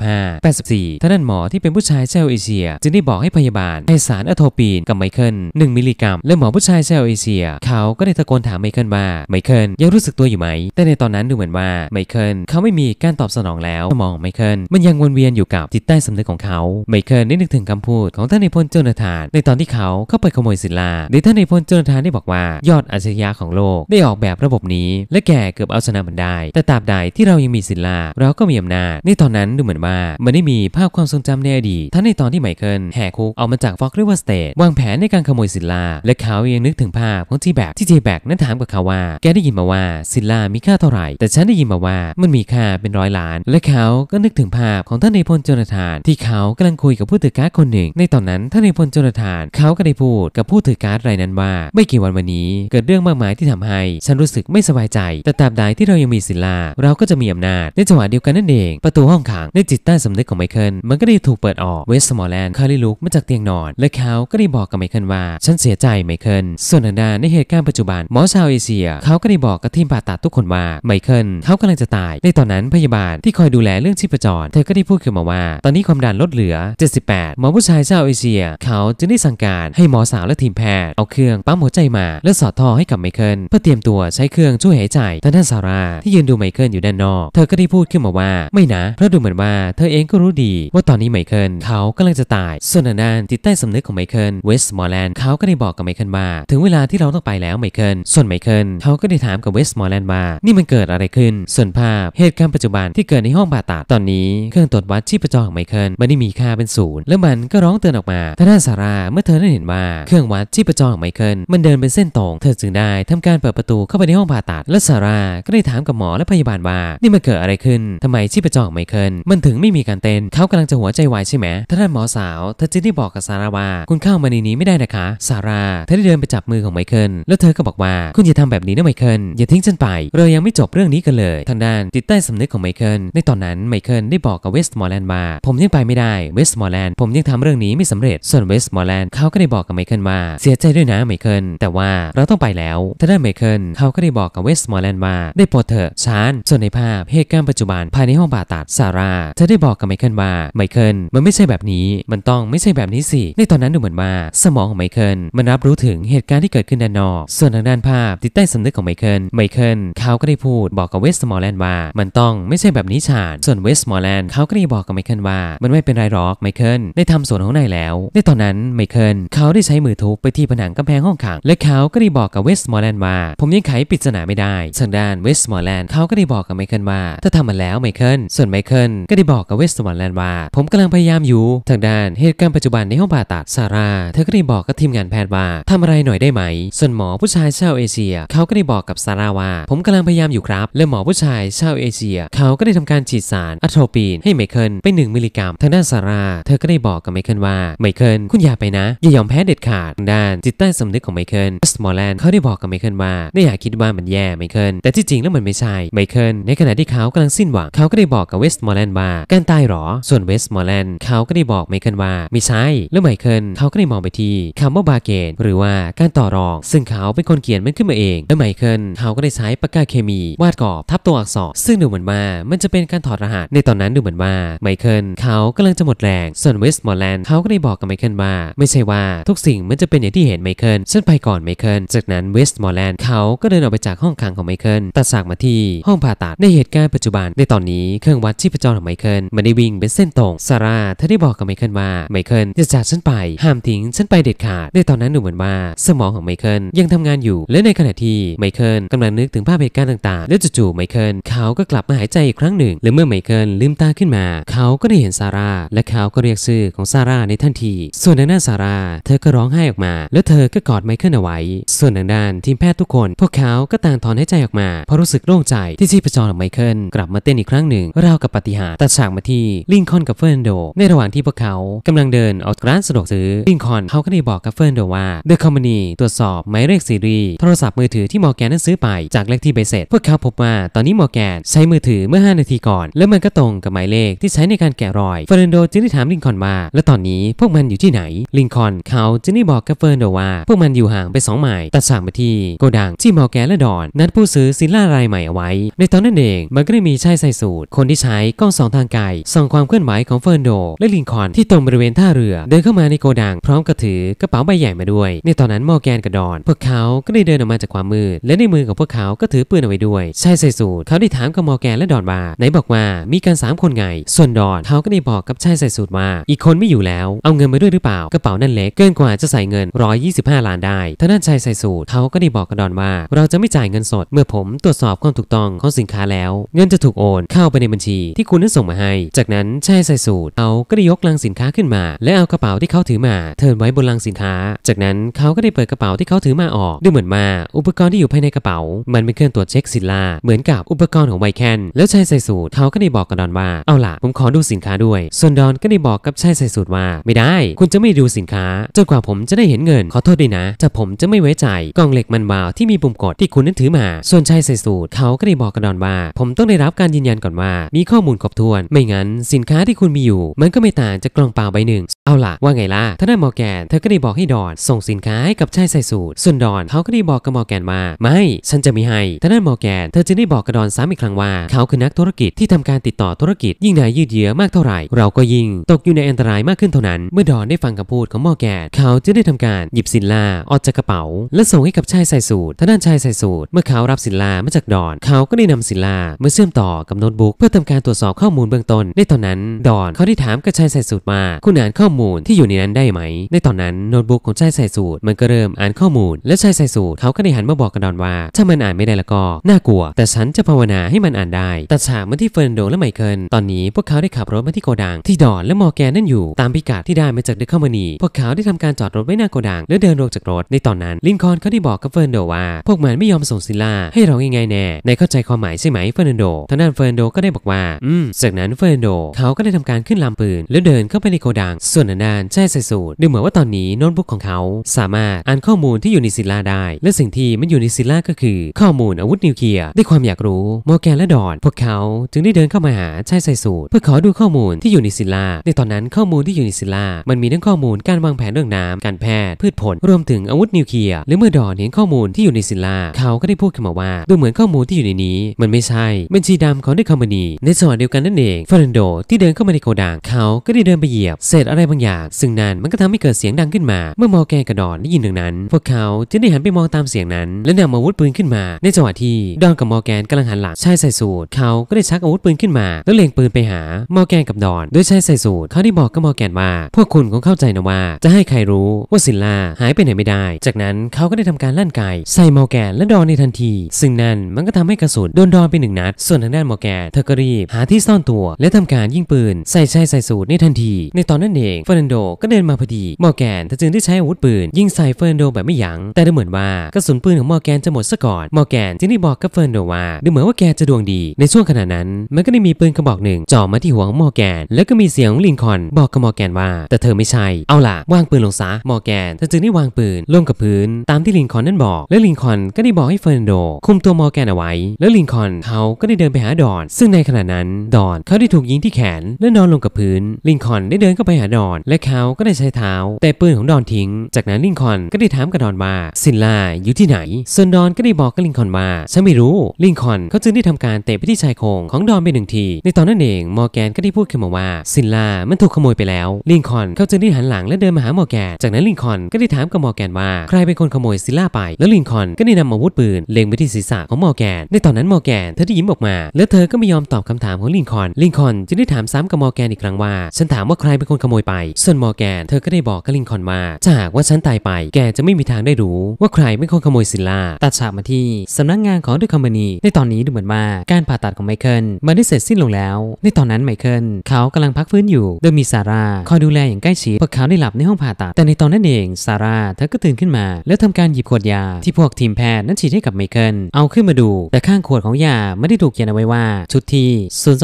85 84ท่านั้นหมอที่เป็นผู้ชายชาวเอเชียจึงได้บอกให้พยาบาล ให้สารอะโทปีนกับไมเคิล1มิลลิกรัมและหมอผู้ชายชาวเอเชีย เขาก็ได้ตะโกนถามไมเคิลว่าไมเคิลยังรู้สึกตัวอยู่ไหม แต่ในตอนนั้นดูเหมือนว่าไมเคิลเขาไม่มีการตอบสนองแล้วสมองไมเคิลมันยังวนเวียนอยู่กับจิตใต้สำนึกของเขาไมเคิลนึกถึงคำพูดของท่านในพลโจนาธาน ในตอนที่เขาเข้าไปขโมยศิลารือท่านในพลโจนาธานได้บอกว่า ยอดอัจฉริยะของโลกได้ออกแบบระบบนี้และแกเกือบเอาชนะมันได้แต่ตราบใดที่เรายังมีศิลาเราก็มีอำนาจในตอนนั้นดูเหมือนว่า มันได้มีภาพความทรงจำในอดีตทั้งในตอนที่ไมเคิลแหกคุกออกมาจากฟอกริเวอร์สเตทวางแผนในการขโมยศิลาและเขายังนึกถึงภาพของทีแบกที่จีแบกนั้นถามกับเขาว่าแกได้ยินมาว่าศิลามีค่าเท่าไหร่ แต่ฉันได้ยินมาว่ามันมีค่าเป็นร้อยล้าน และเขาก็นึกถึงภาพของท่านในพลโจนาธานานที่เขากำลังคุยกับผู้ถือการ์ดคนหนึ่ง ในตอนนั้นท่านในพลจนทานเขาก็ได้พูดกับผู้ถือการ์ดรายนั้นว่า ไม่กี่วันวันนี้เกิดเรื่องมากมายที่ทำให้ ฉันรู้สึกไม่สบายใจแต่ตราบใดที่เรายังมีศิลาเราก็จะมีอำนาจ ในจังหวะเดียวกันนั่นเอง ประตูห้องขัง ในจิตใต้สำนึกของไมเคิลมันก็ได้ถูกเปิดออกเวสต์มอลแลนด์คาริลุกมาจากเตียงนอน และเขาก็ได้บอกกับไมเคิลว่า ฉันเสียใจไมเคิลส่วนทางด้านในเหตุการณ์ปัจจุบันหมอชาวเอเชียเขาก็ได้บอกกับทีมผ่าตัดทุกคนว่าไมเคิลเขากำลังจะตาย ในตอนนั้นพยาบาลที่คอยดูแลเรื่องชีพจร เธอก็ได้พูดขึ้นมาว่าตอนนี้ความดันลดเหลือ 78 หมอผู้ชายชาวเอเชียเขาจึงได้สั่งการให้หมอสาวและทีมแพทย์เอาเครื่องปั๊มหัวใจมา และสอดท่อให้กับไมเคิลเพื่อเตรียมตัวใช้เครื่องช่วยหายใจทางด้านซาร่าที่ยืนดูไมเคิลอยู่ด้านนอกเธอก็ได้พูดขึ้นมาว่าไม่นะ เพราะดูเหมือนว่าเธอเองก็รู้ดีว่าตอนนี้ไมเคิลเขากำลังจะตาย ส่วนนานติดใต้สำนึกของไมเคิลเวสต์มอร์แลนด์เขาก็ได้บอกกับไมเคิลว่าถึงเวลาที่เราต้องไปแล้วไมเคิล ส่วนไมเคิลเขาก็ได้ถามกับเวสต์มอร์แลนด์ว่านี่มันเกิดอะไรขึ้น ส่วนภาพเหตุการณ์ปัจจุบันที่เกิดในห้องผ่าตัดตอนนี้เครื่องตรวจวัดชีพจรของไเคิลไม่ได้มีค่าเป็นศูนย์แล้วมันก็ร้องเตือนออกมาท่านซาร่าเมื่อเธอได้เห็นว่าเครื่องวัดทีะจรของไมเคิลมันเดินเป็นเส้นตรงเธอจึงได้ทำการเปิดประตูเข้าไปในห้องผ่าตัด และซาร่าก็ได้ถามกับหมอและพยาบาลว่า นี่มันเกิดอะไรขึ้นทำไมทีะจรของไมเคิลมันถึงไม่มีการเต้นเขากำลังจะหัวใจวายใช่ไหมท่านหมอสาวเธอจึงได้บอกกับซาร่าว่า คุณเข้ามาในนี้ไม่ได้นะคะซาร่าเธอได้เดินไปจับมือของไมเคิลแล้วเธอก็บอกว่า คุณอย่าทำแบบนี้นะไมเคิลอย่าทิ้งฉันไป เรายังไม่จบเรื่องนี้กันเลย ทางด้านติดใต้สำนึกของไมเคิลในตอนนั้นไมเคิลได้บอกกับเวสต์มอร์แลนด์ว่าผผมยังไปไม่ได้เวสต์มอร์แลนด์ผมยังทำเรื่องนี้ไม่สำเร็จ ส่วนเวสต์มอร์แลนด์เขาก็ได้บอกกับไมเคิลว่าเสียใจด้วยนะไมเคิลแต่ว่าเราต้องไปแล้วทาได้านไมเคิลเขาก็ได้บอกกับเวสต์มอร์แลนด์ว่าได้โปรดเถอะชานส่วนในภาพเหตุการณ์ปัจจุบันภายในห้องผ่าตัดซาร่าเธอได้บอกกับไมเคิลว่าไมเคิลมันไม่ใช่แบบนี้มันต้องไม่ใช่แบบนี้สิ ในตอนนั้นดูเหมือนว่าสมองของไมเคิลมันรับรู้ถึงเหตุการณ์ที่เกิดขึ้นด้านนอกส่วนทางด้านภาพติดใต้สำนึกของไมเคิลไมเคิลเขาก็ได้พูดบอกกับเวสต์มอร์แลนด์ว่ามันต้องไม่ใช่แบบนี้ชานส่วนเวสต์มอร์แลนด์เขาก็ได้บอกกับไมเคิลว่ามันไม่เป็นไรหรอกไมเคิลได้ทำส่วนของนายแล้ว ในตอนนั้นไมเคิลเขาได้ใช้มือทุบไปที่ผนังกำแพงห้องขัง และเขาก็ได้บอกกับเวสต์มอร์แลนด์ว่า ผมยังไขปริศนาไม่ได้ทางด้านเวสต์มอร์แลนด์เขาก็ได้บอกกับไมเคิลว่า ถ้าทำมาแล้วไมเคิลส่วนไมเคิลก็ได้บอกกับเวสต์มอร์แลนด์ว่าผมกำลังพยายามอยู่ทางด้านเหตุการณ์ปัจจุบันในห้องผ่าตัดซาร่าเธอก็ได้บอกกับทีมงานแพทย์ว่าทำอะไรหน่อยได้ไหม ส่วนหมอผู้ชายชาวเอเชีย เขาก็ได้บอกกับซาร่าว่าผมกำลังพยายามอยู่ครับและหมอผู้ชายชาวเอเชีย เขาก็ได้ทำการฉีดสารอะโทรปีน ให้ไมเคิลไป1มิลลิกรรมทางด้านซาร่าเธอก็ได้บอกกับไมเคิลว่าไมเคิลคุณอย่าไปนะอย่ายอมแพ้เด็ดขาดทางด้านจิตใต้สำนึกของไมเคิลสมอลแลนด์เขาได้บอกกับไมเคิลว่าไม่อยากคิดว่ามันแย่ไมเคิลแต่ที่จริงแล้วมันไม่ใช่ไมเคิลในขณะที่เขากำลังสิ้นหวังเขาก็ได้บอกกับเวสต์มอลแลนด์ว่าการตายหรอ ส่วน เวสต์มอลแลนด์เขาก็ได้บอกไมเคิลว่าไม่ใช่แล้วไมเคิลเขาก็ได้มองไปที่คำว่าบาเกนหรือว่าการต่อรองซึ่งเขาเป็นคนเขียนมันขึ้นมาเองแล้วไมเคิลเขาก็ได้ใช้ปากกาเคมีวาดกรอบทับตัวอักษร ซึ่งดูเหมือนว่า มันจะเป็นการถอดรหัสในตอนนั้นดูเหมือนว่าไมเคิลเขากำลังจะหมดแรง ส่วนเวสต์มอร์แลนด์เขาก็ได้บอกกับไมเคิลว่าไม่ใช่ว่าทุกสิ่งมันจะเป็นอย่างที่เห็นไมเคิลฉันไปก่อนไมเคิล จากนั้นเวสต์มอร์แลนด์เขาก็เดินออกไปจากห้องขังของไมเคิลตัดสากมาที่ห้องผ่าตัด ในเหตุการณ์ปัจจุบัน ในตอนนี้เครื่องวัดชีพจรของไมเคิลมันได้วิ่งเป็นเส้นตรงซาร่าเธอได้บอกกับไมเคิลว่าไมเคิลจะจากฉันไปห้ามทิ้งฉันไปเด็ดขาดในตอนนั้นดูเหมือนว่า สมองของไมเคิลยังทำงานอยู่และในขณะที่ไมเคิลกำลังนึกถึงภาพเหตุการณ์ต่างๆและจู่ๆไมเคิลเขาก็กลับมาหายใจอีกครั้งหนึ่งและเมื่อไมเคิลลืมตาขึ้นมาเขาก็ได้เห็นซาร่าและเขาก็เรียกชื่อของซาร่าในทันที ส่วนทางด้านซาร่า เธอก็ร้องไห้ออกมา แล้วเธอก็กอดไมเคิลเอาไว้ ส่วนทางด้านทีมแพทย์ทุกคน พวกเขาก็ต่างถอนหายใจออกมา เพราะรู้สึกโล่งใจที่ชีพจรของไมเคิลกลับมาเต้นอีกครั้งหนึ่ง ราวกับปฏิหาริย์ตัดฉากมาที่ลิงคอนกับเฟิร์นโด ในระหว่างที่พวกเขา กำลังเดินออกร้านสะดวกซื้อ ลิงคอนเขา ก็ได้บอกกับเฟิร์นโดว่าเดอะคอมพานีตรวจสอบหมายเลขซีรีส์โทรศัพท์มือถือที่มอร์แกนนั้นซื้อไปจากเลขที่ใบเสร็จ พวกเขาพบว่าตอนนี้มอร์แกนใช้มือถือเมื่อ5นาทีก่อน และมันก็ตรงกับหมายเลขที่ใช้ในการแกะรอยเฟอร์นันโดจึงได้ถามลิงคอนว่าและตอนนี้พวกมันอยู่ที่ไหน ลิงคอนเขาจึงได้บอกกับเฟอร์นันโดว่าพวกมันอยู่ห่างไป2ไมล์ตัดสางไปที่โกดังที่มอแกและดอนนัดผู้ซื้อซินล่ารายใหม่เอาไว้ ในตอนนั้นเองมันก็ได้มีชายใส่สูตร คนที่ใช้ กล้องสองทางไกลส่องความเคลื่อนไหวของเฟอร์นันโด และลิงคอนที่ตรงบริเวณท่าเรือเดินเข้ามาในโกดังพร้อมกับถือกระเป๋าใบใหญ่มาด้วย ในตอนนั้นมอแกนกับดอน พวกเขาก็ได้เดินออกมาจากความมืดและในมือของพวกเขาก็ถือปืนเอาไว้ด้วยชายใส่สูตรเขาได้ถามกับมอแกนและดอนว่าไหนบอกว่ามีการ3คนไง ส่วนดอนเขาก็ได้บอกกับชายใส่สูตรว่าอีกคนไม่อยู่แล้วเอาเงินมาด้วยหรือเปล่ากระเป๋านั่นเล็ก เกินกว่าจะใส่เงิน 125 ล้านได้ท่านั้นชายใส่สูตรเขาก็ได้บอกกระดอนว่า เราจะไม่จ่ายเงินสดเมื่อผมตรวจสอบความถูกต้องของสินค้าแล้ว เงินจะถูกโอนเข้าไปในบัญชีที่คุณนั้นส่งมาให้ จากนั้น ชายใส่สูตรเขาก็ได้ยกลังสินค้าขึ้นมา และเอากระเป๋าที่เขาถือมาเทินไว้บนลังสินค้า จากนั้นเขาก็ได้เปิดกระเป๋าที่เขาถือมาออกดูเหมือนมา อุปกรณ์ที่อยู่ภายในกระเป๋ามันเป็นเครื่องตรวจเช็คสินลาเหมือนกับอุปกรณ์ของไวแคนแล้วชายใส่สูตรเขาก็ได้บอกกระดอนว่าเอาล่ะผมขอดูสินค้าด้วยส่วนดอนก็ได้บอกกับชายใส่สูตรว่า ไม่ได้คุณจะไม่ดูสินค้าจนกว่าผมจะได้เห็นเงินขอโทษด้วยนะแต่ผมจะไม่ไว้ใจ กล่องเหล็กมันวาวที่มีปุ่มกดที่คุณนั้นถือมา ส่วนชายใส่สูตรเขาก็ได้บอกกับดอนว่าผมต้องได้รับการยืนยันก่อนว่า มีข้อมูลครบถ้วน ไม่งั้นสินค้าที่คุณมีอยู่มันก็ไม่ต่างจากกล่องเปล่าใบหนึ่ง เอาล่ะว่าไงล่ะทนายมอแกนเธอก็ได้บอกให้ดอนส่งสินค้าให้กับชายใส่สูตรส่วนดอน เขาก็ได้บอกกับมอแกนว่าไม่ฉันจะไม่ให้ทนายมอแกนเธอจะได้บอกกับดอนซ้ำอีกครั้งว่า เขาคือนักธุรกิจที่ทำการติดต่อธุรกิจ ยิ่งนายยืดเยื้อมากเท่าไหร่เราก็ยิ่งตกอยู่ในอันตรายมากขึ้นเท่านั้น เมื่อดอนได้ฟังคำพูดของมอแกดเขาจะได้ทำการหยิบสินลาออกจากกระเป๋า และส่งให้กับชายใส่สูตรทางด้านชายใส่สูตรเมื่อเขารับสินลามาจากดอน เขาก็ได้นำสินลามาเชื่อมต่อกับโน้ตบุ๊กเพื่อทำการตรวจสอบข้อมูลเบื้องต้นในตอนนั้น ดอนเขาได้ถามกับชายใส่สูตรมาคุณอ่านข้อมูลที่อยู่ในนั้นได้ไหม ในตอนนั้นโน้ตบุ๊กของชายใส่สูตรมันก็เริ่มอ่านข้อมูล และชายใส่สูตรเขาก็ได้หันมาบอกกับดอนว่าถ้ามันอ่านไม่ได้แล้วก็น่ากลัว แต่ฉันจะภาวนาให้มันอ่านได้ตัดฉากมาที่เฟรนโด และไมเคิลตอนนี้พวกเขาได้ขับรถมาที่โกดังที่ดอนและมอร์แกนนั่นอยู่ตามพิกัดที่ได้มาจากเดคคอมานีพวกเขาได้ทำการจอดรถไว้หน้าโกดัง และเดินลงจากรถในตอนนั้นลินคอนเขาได้บอกกับเฟอร์นโดว่าพวกมันไม่ยอมส่งซิล่าให้เรางไงแน่ในเข้าใจความหมายใช่ไหมเฟอร์นโด ทางด้านเฟอร์นโดก็ได้บอกว่า อืม จากนั้นเฟอร์นโดเขาก็ได้ทำการขึ้นลำปืน แล้วเดินเข้าไปในโกดัง ส่วนนานแช่ใส่สูตรดูเหมือนว่าตอนนี้โน้ตบุ๊กของเขา สามารถอ่านข้อมูลที่อยู่ในซิล่าได้และสิ่งที่มันอยู่ในซิล่าก็คือข้อมูลอาวุธนิวเคลียร์ด้วยความอยากรู้มอร์แกนและดอนพวกเขาจึงได้เดินเข้ามาหาชายใส่สูตรเพื่อขอดูข้อมูลูลที่อยู่ในศิลาในตอนนั้นข้อมูลที่อยู่ในศิลามันมีทั้งข้อมูลการวางแผนเรื่องน้ำการแพทย์พืชผล รวมถึงอาวุธนิวเคลียร์หรือเมื่อดอนเห็นข้อมูลที่อยู่ในศิลาเขาก็ได้พูดขึ้นมาว่าดูเหมือนข้อมูลที่อยู่ในนี้มันไม่ใช่บัญชีดำของเดิคอมพานีในจังหวะเดียวกันนั่นเองฟรันโดที่เดินเข้ามาในโกดังเขาก็ได้เดินไปเหยียบเศษอะไรบางอย่างซึ่งนั้นมันก็ทำให้เกิดเสียงดังขึ้นมา เมื่อมอแกนกระดอนได้ยินดังนั้น พวกเขาจึงได้หันไปมองตามเสียงนั้น และนำอาวุธปืนขึ้นมาในจังหวะที่ดอนกับมอแกนกำลังหันหลังชายใส่สูทเขาก็ได้ชักอาวุธปืนขึ้นมา แล้วเล็งปืนไปหามอแกนกับดอนโดยใช้ใส่สูตรเขาได้บอกกับมอร์แกนว่า พวกคุณคงเข้าใจนะว่า จะให้ใครรู้ว่าซิลล่าหายไปไหนไม่ได้ จากนั้นเขาก็ได้ทำการลั่นไก ใส่มอร์แกนและดอนในทันที ซึ่งนั่นมันก็ทำให้กระสุนโดนดอนไปหนึ่งนัด ส่วนทางด้านมอร์แกนเธอก็รีบหาที่ซ่อนตัว และทำการยิงปืน ใส่ชายใส่สูตรในทันที ในตอนนั้นเองเฟอร์นันโดก็เดินมาพอดีมอร์แกนเธอจึงได้ใช้อาวุธปืนยิงใส่เฟอร์นันโดแบบไม่ยัง้งแต่ดูเหมือนว่ากระสุนปืนของมอร์แกนจะหมดซะก่อนมอร์แกนจึงได้บอกกับเฟอร์นันโดว่าดูเหมือนว่าแกจะดวงดีในช่วงขณะนั้นมันก็ได้มีปืนกระบอกหนึ่งจ่อมาที่หัวของมอร์แกนแล้วก็มีเสียงลินคอนบอกกับมอร์แกนว่า แต่เธอไม่ใช่เอาล่ะวางปืนลงซะมอร์แกนเธอจึงได้วางปืนลงกับพื้น ตามที่ลินคอนนั่นบอก และลินคอนก็ได้บอกให้เฟอร์นันโด คุมตัวมอร์แกนเอาไว้ แล้วลินคอนเขาก็ได้เดินไปหาดอนซึ่งในขณะนั้นดอนเขาได้ถูกยิงที่แขนและนอนลงกับพื้น ลินคอนได้เดินเข้าไปหาดอน และเขาก็ได้ใช้เท้าแต่ปืนของดอนทิ้ง จากนั้นลินคอนก็ได้ถามกับดอนว่าซินลาอยู่ที่ไหนส่วนดอนก็ได้บอกกับลินคอนว่าฉันไม่รู้ ลินคอนเขาจึงได้ทำการเตะไปที่ชายโครงของดอนไปหนึ่งที ในตอนนั้นเองมอร์แกนก็ได้พูดขึ้นมาว่าซินลามันถูกขโมยไปแล้ว ลิงคอนเขาจึงได้หันหลังและเดินมาหามอแกนจากนั้นลิงคอนก็ได้ถามกับมอแกนว่า ใครเป็นคนขโมยซิลล่าไป แล้วลิงคอนก็ได้นำอาวุธปืนเล็งไปที่ศีรษะของมอแกนในตอนนั้นมอแกนเธอได้ยิ้มออกมา และเธอก็ไม่ยอมตอบคำถามของลิงคอนลิงคอนจึงได้ถามซ้ำกับมอแกนอีกครั้งว่า ฉันถามว่าใครเป็นคนขโมยไป ส่วนมอแกน เธอก็ได้บอกกับลิงคอนว่าถ้าหากว่าฉันตายไป แกจะไม่มีทางได้รู้ว่าใครเป็นคนขโมยซิลล่าตัดฉากมาที่สำนักงานของเดอะคอมพานีในตอนนี้ดูเหมือนว่า การผ่าตัดของไมเคิลมันได้เสร็จสิ้นลงแล้ว ในตอนนั้นไมเคิลเขากำลังพักฟื้นอยู่ โดยมีซาร่า คอยดูแลอย่างใกล้ชิดพวกเขาได้หลับในห้องผ่าตัด แต่ในตอนนั้นเอง ซาร่าเธอก็ตื่นขึ้นมา แล้วทำการหยิบขวดยาที่พวกทีมแพทย์นั้นฉีดให้กับไมเคิล เอาขึ้นมาดู แต่ข้างขวดของยาไม่ได้ถูกเขียนเอาไว้ว่า ชุดที่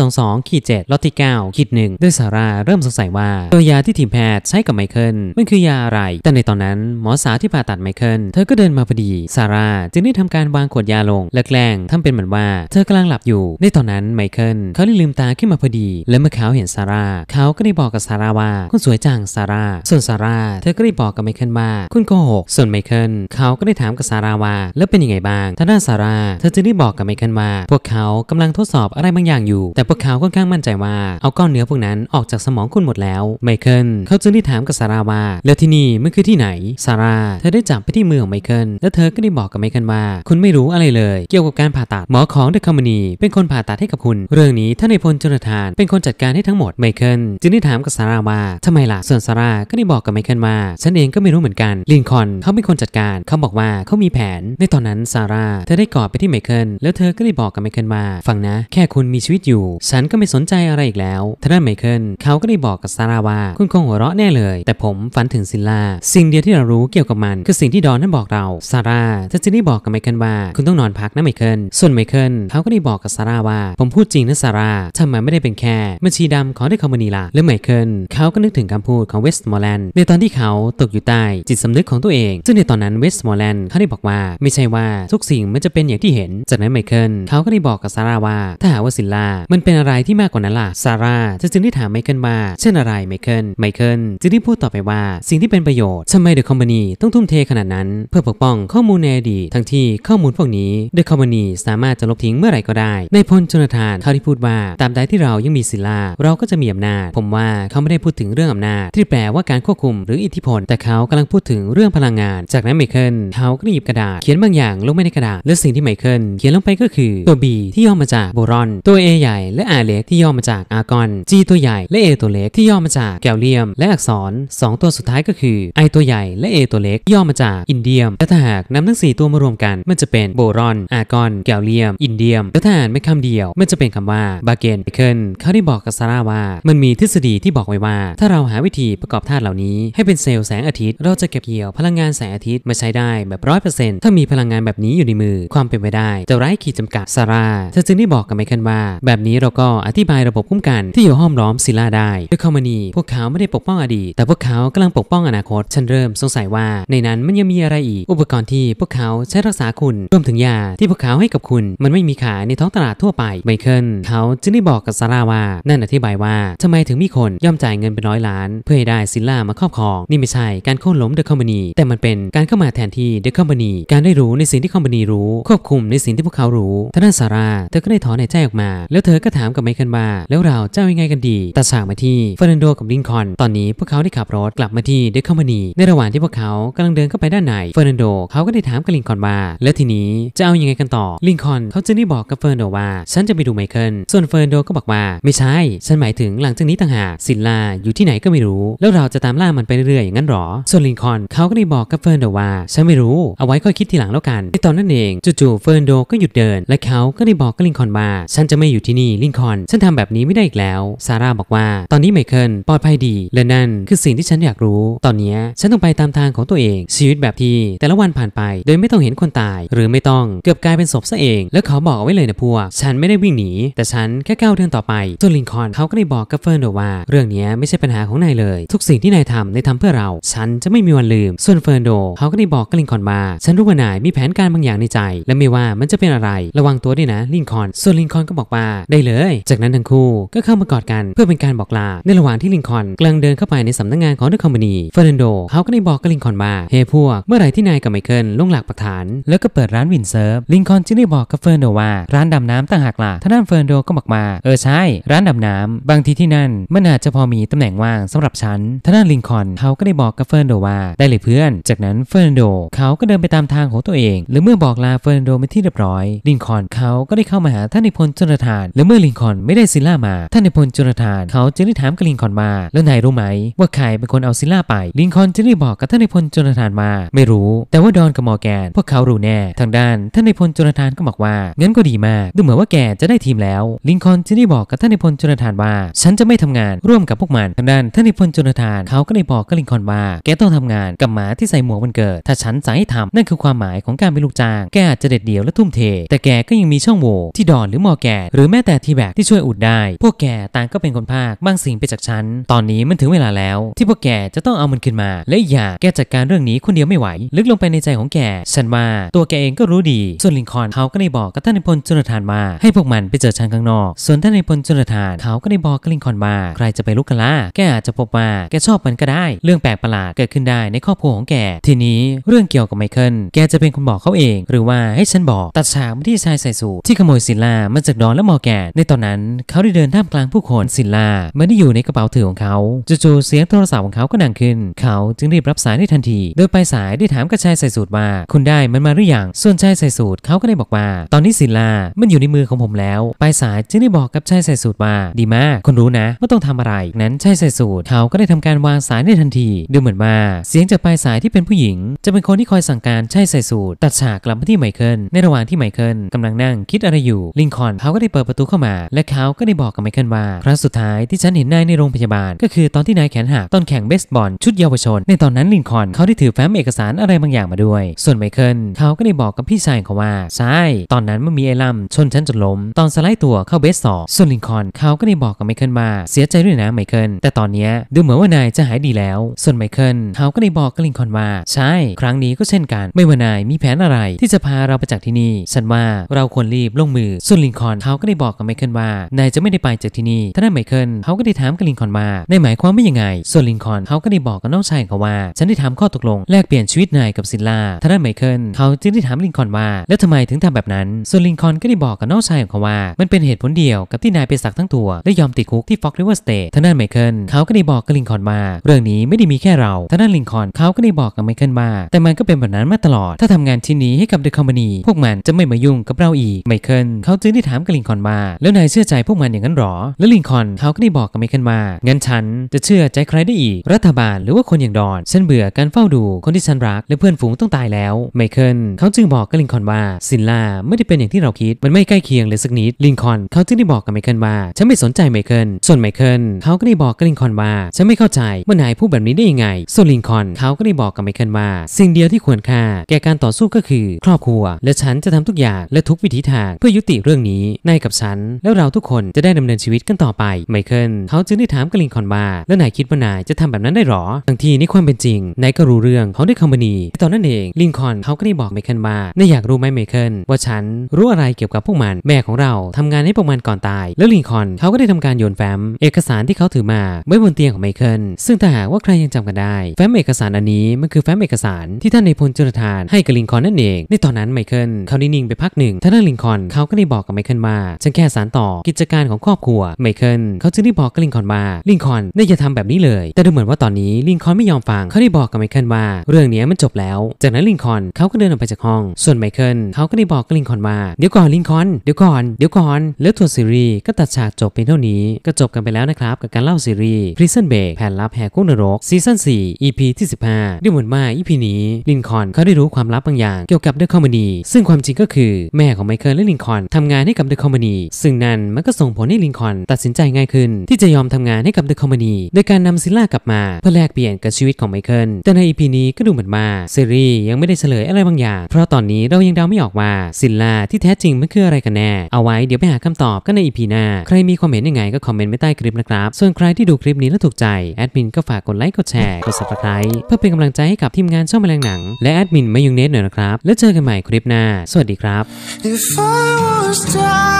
022ขีดเลอตที่9ขีดหนึงด้วยซาร่าเริ่มสงสัยว่า ตัวยาที่ทีมแพทย์ใช้กับไมเคิลมันคือยาอะไร แต่ในตอนนั้นหมอสาวที่ผ่าตัดไมเคิล เธอก็เดินมาพอดี ซาร่าจึงได้ทำการวางขวดยาลง และแกล้งทำเป็นเหมือนว่าเธอกำลังหลับอยู่ ในตอนนั้นไมเคิลเขาได้ลืมตาขึ้นมาพอดีและเมื่อเขาเห็นซาร่าเขาก็ได้บอกกับซาร่าว่า คุณสวยจังซาร่า ส่วนซาร่าเธอก็ได้บอกกับไมเคิลว่าคุณโกหกส่วนไมเคิลเขาก็ได้ถามกับซาร่าว่า แล้วเป็นยังไงบ้างทานานซาร่าเธอจึงได้บอกกับไมเคิลว่าพวกเขากำลังทดสอบอะไรบางอย่างอยู่ แต่พวกเขาค่อนข้างมั่นใจว่าเอาก้อนเนื้อพวกนั้นออกจากสมองคุณหมดแล้ว ไมเคิลเขาจึงได้ถามกับซาร่าว่า แล้วที่นี่มันคือที่ไหน ซาร่าเธอได้จับไปที่มือของไมเคิล และเธอก็ได้บอกกับไมเคิลว่า คุณไม่รู้อะไรเลยเกี่ยวกับการผ่าตัดหมอของเดอะคอมมานีเป็นคนผ่าตัดให้กับคุณ เรื่องนี้ท่านในพลจลทาน เป็นคนจัดการการให้ทั้งหมดไมเคิลจึงได้ถามกับซาร่าว่าทำไมล่ะ ส่วนซาร่าก็ได้บอกกับไมเคิลว่าฉันเองก็ไม่รู้เหมือนกันลินคอนเขาเป็นคนจัดการเขาบอกว่าเขามีแผน ในตอนนั้นซาร่าเธอได้กอดไปที่ไมเคิลแล้วเธอก็ได้บอกกับไมเคิลว่าฟังนะแค่คุณมีชีวิตอยู่ ฉันก็ไม่สนใจอะไรอีกแล้วทางด้านไมเคิลเขาก็ได้บอกกับซาร่าว่าคุณคงหัวเราะแน่เลย แต่ผมฝันถึงซิลล่าสิ่งเดียวที่เรารู้เกี่ยวกับมันคือสิ่งที่ดอนนั้นบอกเราซาร่าเธอจึงได้บอกกับไมเคิลว่าคุณต้องนอนพักนะไมเคิลส่วนไมเคิลเขาก็ได้บอกกับซาร่าว่า ผมพูดจริงนะซาร่าทำไมไม่ได้เป็นแค่ื่อชีดำของเดคอมมานีลาและไมเคิลเขาก็นึกถึงคำพูดของเวสต์มอร์แลนด์ในตอนที่เขาตกอยู่ใต้จิตสำนึกของตัวเอง ซึ่งในตอนนั้นเวสต์มอร์แลนด์เขาได้บอกว่าไม่ใช่ว่าทุกสิ่งมันจะเป็นอย่างที่เห็นจากนั้นไมเคิลเขาก็ได้บอกกับซาร่าว่าถ้าหากว่าซิลลา มันเป็นอะไรที่มากกว่านั้นล่ะซาร่าจึงได้ถามไมเคิลว่าเช่นอะไรไมเคิลไมเคิลจึงได้พูดต่อไปว่าสิ่งที่เป็นประโยชน์ทำไมเดอะคอมานีต้องทุ่มเทขนาดนั้น เพื่อปกป้องข้อมูลในอดีตทั้งที่ข้อมูลพวกนี้เดอะคอมานีสามารถจะลบทิ้งเมื่อไหร่ก็ได้ ในพลจนทานเขาได้พูดว่า ตามใดที่เรายังมีซิลาเราก็จะมีอำนาจ ผมว่าเขาไม่ได้พูดถึงเรื่องอำนาจ ที่แปลว่าการควบคุมหรืออิทธิพล แต่เขากำลังพูดถึงเรื่องพลังงานจากนั้นไมเคิล เขาก็หยิบกระดาษเขียนบางอย่างลงไปในกระดาษ และสิ่งที่ไมเคิลเขียนลงไปก็คือตัว B ที่ย่อมาจากโบรอน ตัว A ใหญ่และ R เล็กที่ย่อมาจากอาร์กอน G ตัวใหญ่และ A ตัวเล็ก ที่ย่อมาจากแกลเลียม และอักษร 2 ตัวสุดท้ายก็คือ I ตัวใหญ่และ A ตัวเล็กย่อมาจากอินเดียม และถ้าหากนำทั้ง4ตัวมารวมกัน มันจะเป็นโบรอนอาร์กอนแกลเลียม อินเดียม และถ้าอ่านไม่คำเดียว มันจะเป็นคำว่าบาเกนไมเคิลเขาได้บอกกับซาร่าว่ามันมีทฤษฎีที่บอกไว้ว่า ถ้าเราหาวิธีประกอบธาตุเหล่านี้ให้เป็นเซลล์แสงอาทิตย์ เราจะเก็บเกี่ยวพลังงานแสงอาทิตย์มาใช้ได้แบบร้อยเปอร์เซ็นต์ถ้ามีพลังงานแบบนี้อยู่ในมือ ความเป็นไปได้ จะไร้ขีดจำกัดซาร่าเธอจึงได้บอกกับไมเคิลว่า แบบนี้เราก็อธิบายระบบคุ้มกันที่อยู่ห้อมล้อมซิลาได้ด้วยคอมมานีพวกเขาไม่ได้ปกป้องอดีตแต่พวกเขากำลังปกป้องอนาคตฉันเริ่มสงสัยว่าในนั้นมันยังมีอะไรอีก อุปกรณ์ที่พวกเขาใช้รักษาคุณรวมถึงยาที่พวกเขาให้กับคุณมันไม่มีขายในท้องตลาดทั่วไปไมเคิลเขาจึงได้บอกกับซาร่าว่านั่นนอธิบายว่าทำไมถึงมีคนยอมจ่ายเงินเป็นร้อยล้าน เพื่อให้ได้ซิลล่ามาครอบครอง นี่ไม่ใช่การโค่นล้มเดอะคอมพานีแต่มันเป็นการเข้ามาแทนที่เดอะคอมพานีการได้รู้ในสิ่งที่คอมพานีรู้ ควบคุมในสิ่งที่พวกเขารู้ทาานซาร่า เธอก็ได้ถอนในใจออกมา แล้วเธอก็ถามกับไมเคิลว่าแล้วเราจะยังไงกันดี ตัดฉากมาที่เฟอร์นันโดกับลินคอนตอนนี้พวกเขาได้ขับรถกลับมาที่เดอะคอมพานีในระหว่างที่พวกเขากำลังเดินเข้าไปด้านในเฟอร์นันโดเขาก็ได้ถามกับลินคอนว่าแล้วทีนี้จะเอายังไงกันต่อลินคอนเขาจึงได้บอกกับเฟอร์นันโดว่า ฉันจะไปดูไมเคิลส่วนเฟอร์นันโดก็บอกว่าไม่ใช่ฉันหมายถึงหลังจากนี้ต่างหากศิลาอยู่ที่ไหนก็ไม่รู้ แล้วเราจะตามล่ามันไปเรื่อยอย่างนั้นหรอส่วนลินคอนเขาก็ได้บอกกับเฟิร์นโดว่า ฉันไม่รู้เอาไว้ค่อยคิดทีหลังแล้วกันในตอนนั้นเองจู่ๆเฟิร์นโดก็หยุดเดิน และเขาก็ได้บอกกับลินคอนว่าฉันจะไม่อยู่ที่นี่ลินคอน ฉันทำแบบนี้ไม่ได้อีกแล้วซาร่าบอกว่า ตอนนี้ไมเคิลปลอดภัยดี และนั่นคือสิ่งที่ฉันอยากรู้ ตอนนี้ฉันต้องไปตามทางของตัวเองชีวิตแบบที่แต่ละวันผ่านไปโดยไม่ต้องเห็นคนตาย หรือไม่ต้องเกือบกลายเป็นศพซะเอง แล้วเขาบอกเอาไว้เลยนะพวกฉันไม่ได้วิ่งหนีแต่ฉันแค่ก้าวเดินต่อไปจนลินคอนอนเขาก็ได้บอก กับเฟิร์นโดว่า เรื่องนี้ไม่ใช่ปัญหาของนายเลย ทุกสิ่งที่นายทำได้ทำเพื่อเรา ฉันจะไม่มีวันลืม ส่วนเฟิร์นโด เขาก็ได้บอกกับลิงคอนว่าฉันรู้ว่านายมีแผนการบางอย่างในใจ และไม่ว่ามันจะเป็นอะไร ระวังตัวด้วยนะลิงคอนส่วนลิงคอนก็บอกว่า ได้เลย จากนั้น ทั้งคู่ ก็เข้ามากอดกันเพื่อเป็นการบอกลา ในระหว่างที่ลิงคอนกำลังเดินเข้าไปในสำนักงานของเดอะคอมพานีเฟิร์นโดเขาก็ได้บอกกับลิงคอนว่าเฮ้พวกเมื่อไหร่ที่นายกับไมเคิลลงหลักปักฐาน แล้วก็เปิดร้านวินเซิร์ฟลิงคอนจึงได้บอกกับเฟิร์นโดว่าร้านดำน้ำต่างหากล่ะท่านันเฟิร์นโดก็บอกมาเออใช่ร้านดำน้้ำบางทีที่นั่นมันอาจจะพอมีตำแหน่งว่างสำหรับฉันท่านั้นลิงคอนเขาก็ได้บอกกับเฟอร์นโดว่าได้เลยเพื่อน จากนั้นเฟอร์นโดเขาก็เดินไปตามทางของตัวเองและเมื่อบอกลาเฟอร์นโดไปที่เรียบร้อย ลิงคอนเขาก็ได้เข้ามาหาท่านในพลจุลธานและเมื่อลิงคอนไม่ได้ซิลล่ามาท่านในพลจุลธานเขาจึงได้ถามกับลิงคอนมาแล้วนายรู้ไหมว่าใครเป็นคนเอาซิลล่าไปลิงคอนจึงได้บอกกับท่านในพลจุลธานมาไม่รู้แต่ว่าดอนกับมอร์แกน พวกเขารู้แน่ ทางด้าน ท่านในพลจุลธานก็บอกว่างั้นก็ดีมากดูเหมือนว่าแกจะได้ทีมแล้ว ลิงคอนจึงได้บอกกับท่านในพลจลธานว่าฉันจะไม่ทำงานร่วมกับพวกมันทางด้านท่านนิพนธ์จนทานเขาก็ได้บอกกลินคอนว่าแกต้องทำงานกับหมาที่ใส่หมวกวันเกิด ถ้าฉัน่งให้ทำนั่นคือความหมายของการเป็นลูกจ้าง แกอาจจะเด็ดเดี่ยวและทุ่มเท แต่แกก็ยังมีช่องโหว่ที่ดอนหรือมอแกหรือแม้แต่ทีแบกที่ช่วยอุดได้ พวกแกต่างก็เป็นคนภาคบางสิ่งไปจากฉัน ตอนนี้มันถึงเวลาแล้ว ที่พวกแกจะต้องเอามันขึ้นมา และอย่าแกจัดการเรื่องนี้คนเดียวไม่ไหว ลึกลงไปในใจของแกฉันว่าตัวแกเองก็รู้ดี ส่วนลิงคอนเขาก็ได้บอกกับท่านนิพนธ์จนทานว่าให้พวกมันไปเจอฉันข้างนอก ส่วนท่านนิพนธ์จนทานเขาเขาก็ได้บอกกลิงคอนว่าใครจะไปลุกกันล่ะแกอาจจะพบว่าแกชอบมันก็ได้ เรื่องแปลกประหลาดเกิดขึ้นได้ในครอบครัวของแก ทีนี้เรื่องเกี่ยวกับไมเคิล แกจะเป็นคนบอกเขาเอง หรือว่าให้ฉันบอก ตัดฉากที่ชายใส่สูทที่ขโมยศิลามาจากดอนและมอแกนในตอนนั้น เขาได้เดินท่ามกลางผู้คนศิลามม่ได้อยู่ในกระเป๋าถือของเขา จู่ๆเสียงโทรศัพท์ของเขาก็ดังขึ้น เขาจึงรีบรับสายได้ทันที โดยปลายสายได้ถามกับชายใส่สูทว่าคุณได้มันมาหรือยังส่วนชายใส่สูทเขาก็ได้บอกว่าตอนนี้ศิลามันอยู่ในมือของผมแล้วปลายสายจึงได้บอกกับชายใส่สูทว่าดีมากคุณรู้นะว่าต้องทำอะไรนั้นใช่ใส่สูตร เขาก็ได้ทำการวางสายในทันทีดูเหมือนว่าเสียงจากปลายสายที่เป็นผู้หญิง จะเป็นคนที่คอยสั่งการใช่ใส่สูตร ตัดฉากกลับมาที่ไมเคิลในระหว่างที่ไมเคิลกำลังนั่งคิดอะไรอยู่ลิงคอนเขาก็ได้เปิดประตูเข้ามา และเขาก็ได้บอกกับไมเคิลว่าครั้งสุดท้ายที่ฉันเห็นนายในโรงพยาบาล ก็คือตอนที่นายแขนหักตอนแข่งเบสบอลชุดเยาวชน ในตอนนั้นลิงคอนเขาได้ถือแฟ้มเอกสารอะไรบางอย่างมาด้วย ส่วนไมเคิลเขาก็ได้บอกกับพี่ชายเขาว่าใช่ตอนนั้นมันมีไอ้ลำชนฉันจนล้มตอนสไลด์ตัวเข้าเบสสอส่วนลิงคอนเขาก็ไได้บอกกับไมเคิลว่าเสียใจด้วยนะไมเคิลแต่ตอนนี้ดูเหมือนว่านายจะหายดีแล้ว ส่วนไมเคิลเขาก็ได้บอกกับลิงคอนว่าใช่ครั้งนี้ก็เช่นกันไม่ว่านายมีแผนอะไร ที่จะพาเราไปจากที่นี่ฉันว่าเราควรรีบลงมือส่วนลิงคอนเขาก็ได้บอกกับไมเคิลว่านายจะไม่ได้ไปจากที่นี่ท่านไมเคิลเขาก็ได้ถามกับลิงคอนว่าในหมายความว่ายังไงส่วนลิงคอนเขาก็ได้บอกกับน้องชายเขาว่า ฉันได้ทำข้อตกลงแลกเปลี่ยนชีวิตนายกับซิลล่าท่านไมเคิลเขาจึงได้ถามลิงคอนว่า แล้วทำไมถึงทำแบบนั้น ส่วนลิงคอนก็ได้บอกกับน้องชายของเขาว่ามันเป็นเหตุผลเดียวกับที่นายไปสักทั้งตัวได้ยอมติดคุกที่ฟ็อกริเวอร์สเตทท่านนั่นไมเคิล เขาก็ได้บอกกับลิงคอนมา เรื่องนี้ไม่ได้มีแค่เราท่านนั่นลิงคอนเขาก็ได้บอกกับไมเคิลมา แต่มันก็เป็นแบบนั้นมาตลอด ถ้าทำงานที่นี้ให้กับเดอะคอมพานี พวกมันจะไม่มายุ่งกับเราอีก ไมเคิล เขาจึงได้ถามกับลิงคอนมาแล้วนายเชื่อใจพวกมันอย่างนั้นหรอ แล้วลิงคอนเขาก็ได้บอกกับไมเคิลมา งั้นฉันจะเชื่อใจใครได้อีก รัฐบาลหรือว่าคนอย่างดอนฉันเบื่อการเฝ้าดูคนที่ฉันรักและเพื่อนฝูงต้องตายแล้ว ไมเคิล เขาจึงบอกกับลิงคอนว่าซินลาไม่ได้เป็นอย่างที่เราคิดมันไม่ใกล้เคียงเลยสักนิดลิงคอนเขาจึงได้บอกกับไมเคิลว่าฉันไม่สนใจไมเคิล ส่วนไมเคิลเขาก็ได้บอกกับลินคอนว่าฉันไม่เข้าใจว่านายพูดแบบนี้ได้ยังไง ส่วนลินคอนเขาก็ได้บอกกับไมเคิลว่า สิ่งเดียวที่ควรค่า แก่การต่อสู้ก็คือ ครอบครัว และฉันจะทำทุกอย่างและทุกวิถีทางเพื่อยุติเรื่องนี้นายกับฉันแล้วเราทุกคนจะได้ดำเนินชีวิตกันต่อไป ไมเคิลเขาจึงได้ถามกับลินคอนว่าแล้วนายคิดว่านายจะทำแบบนั้นได้หรอ ทั้งที่ในความเป็นจริงนายก็รู้เรื่องเขาได้คอมพานีตอนนั้นเอง ลินคอนเขาก็ได้บอกไมเคิลว่านายอยากรู้ไหมไมเคิลว่าฉันรู้อะไรเกี่ยวกับพวกมันแม่ของเราทำงานให้พวกมันก่อนตาย แล้วลิงคอนเขาาก็ได้ทำการโยนแฟ้มเอกสารที่เขาถือมาไว้บนเตียงของไมเคิล ซึ่งถ้าหากว่าใครยังจำกันได้แฟ้มเอกสารอันนี้มันคือแฟ้มเอกสารที่ท่านในพลจุลธานให้กับลิงคอนนั่นเอง ในตอนนั้นไมเคิลเขานิ่งไปพักหนึ่ง ท่านลิงคอนเขาก็ได้บอกกับไมเคิลว่าฉันแค่สารต่อกิจการของครอบครัว ไมเคิลเขาจึงได้บอกกับลิงคอนว่าลิงคอนน่าจะทำแบบนี้เลย แต่ดูเหมือนว่าตอนนี้ลิงคอนไม่ยอมฟังเขาได้บอกกับไมเคิลว่า เรื่องนี้มันจบแล้ว จากนั้นลิงคอนเขาก็เดินออกไปจากห้อง ส่วนไมเคิลเขาก็ได้บอกกับลิงคอนว่าเดี๋ยวก่อนลิงคอนเดี๋ยวก่อนเดี๋ยวก่อนแล้วทัวร์ซีรีก็ตัดฉากจบียงเท่านี้ก็จบกันไปแล้วนะครับกับการเล่าซีรีส์ Prison Break แผนลับแหกคุกนรกซีซั่น 4 EP ที่ 15ด้วยเหมือนว่า EP นี้ลินคอนเขาได้รู้ความลับบางอย่างเกี่ยวกับเดอะคอมมานีซึ่งความจริงก็คือแม่ของไมเคิลและลินคอนทำงานให้กับเดอะคอมมานีซึ่งนั่นมันก็ส่งผลให้ลินคอนตัดสินใจง่ายขึ้นที่จะยอมทำงานให้กับเดอะคอมมานีโดยการนำซิลล่ากลับมาเพื่อแลกเปลี่ยนกับชีวิตของไมเคิลแต่ใน EP นี้ก็ดูเหมือนว่าซีรีส์ยังไม่ได้เฉลยอะไรบางอย่างเพราะตอนนี้เรายังเดาไม่ออกว่าซิลล่าที่แท้จริงมันคืออะไรกันแน่เอาไว้เดี๋ยวไปหาคำตอบกันใน EP หน้าใครมีความเมนต์ยังไงก็คอมเมนต์ไว้ใต้คลิปนะครับ ส่วนใครที่ดูคลิปนี้แล้วถูกใจ แอดมินก็ฝากกดไลค์กดแชร์กดซับสไครต์เพื่อเป็นกำลังใจให้กับทีมงานช่องแมลงหนัง และแอดมินไม่ยุ่งเน็ตหน่อยนะครับ แล้วเจอกันใหม่คลิปหน้า สวัสดีครับ If I was d n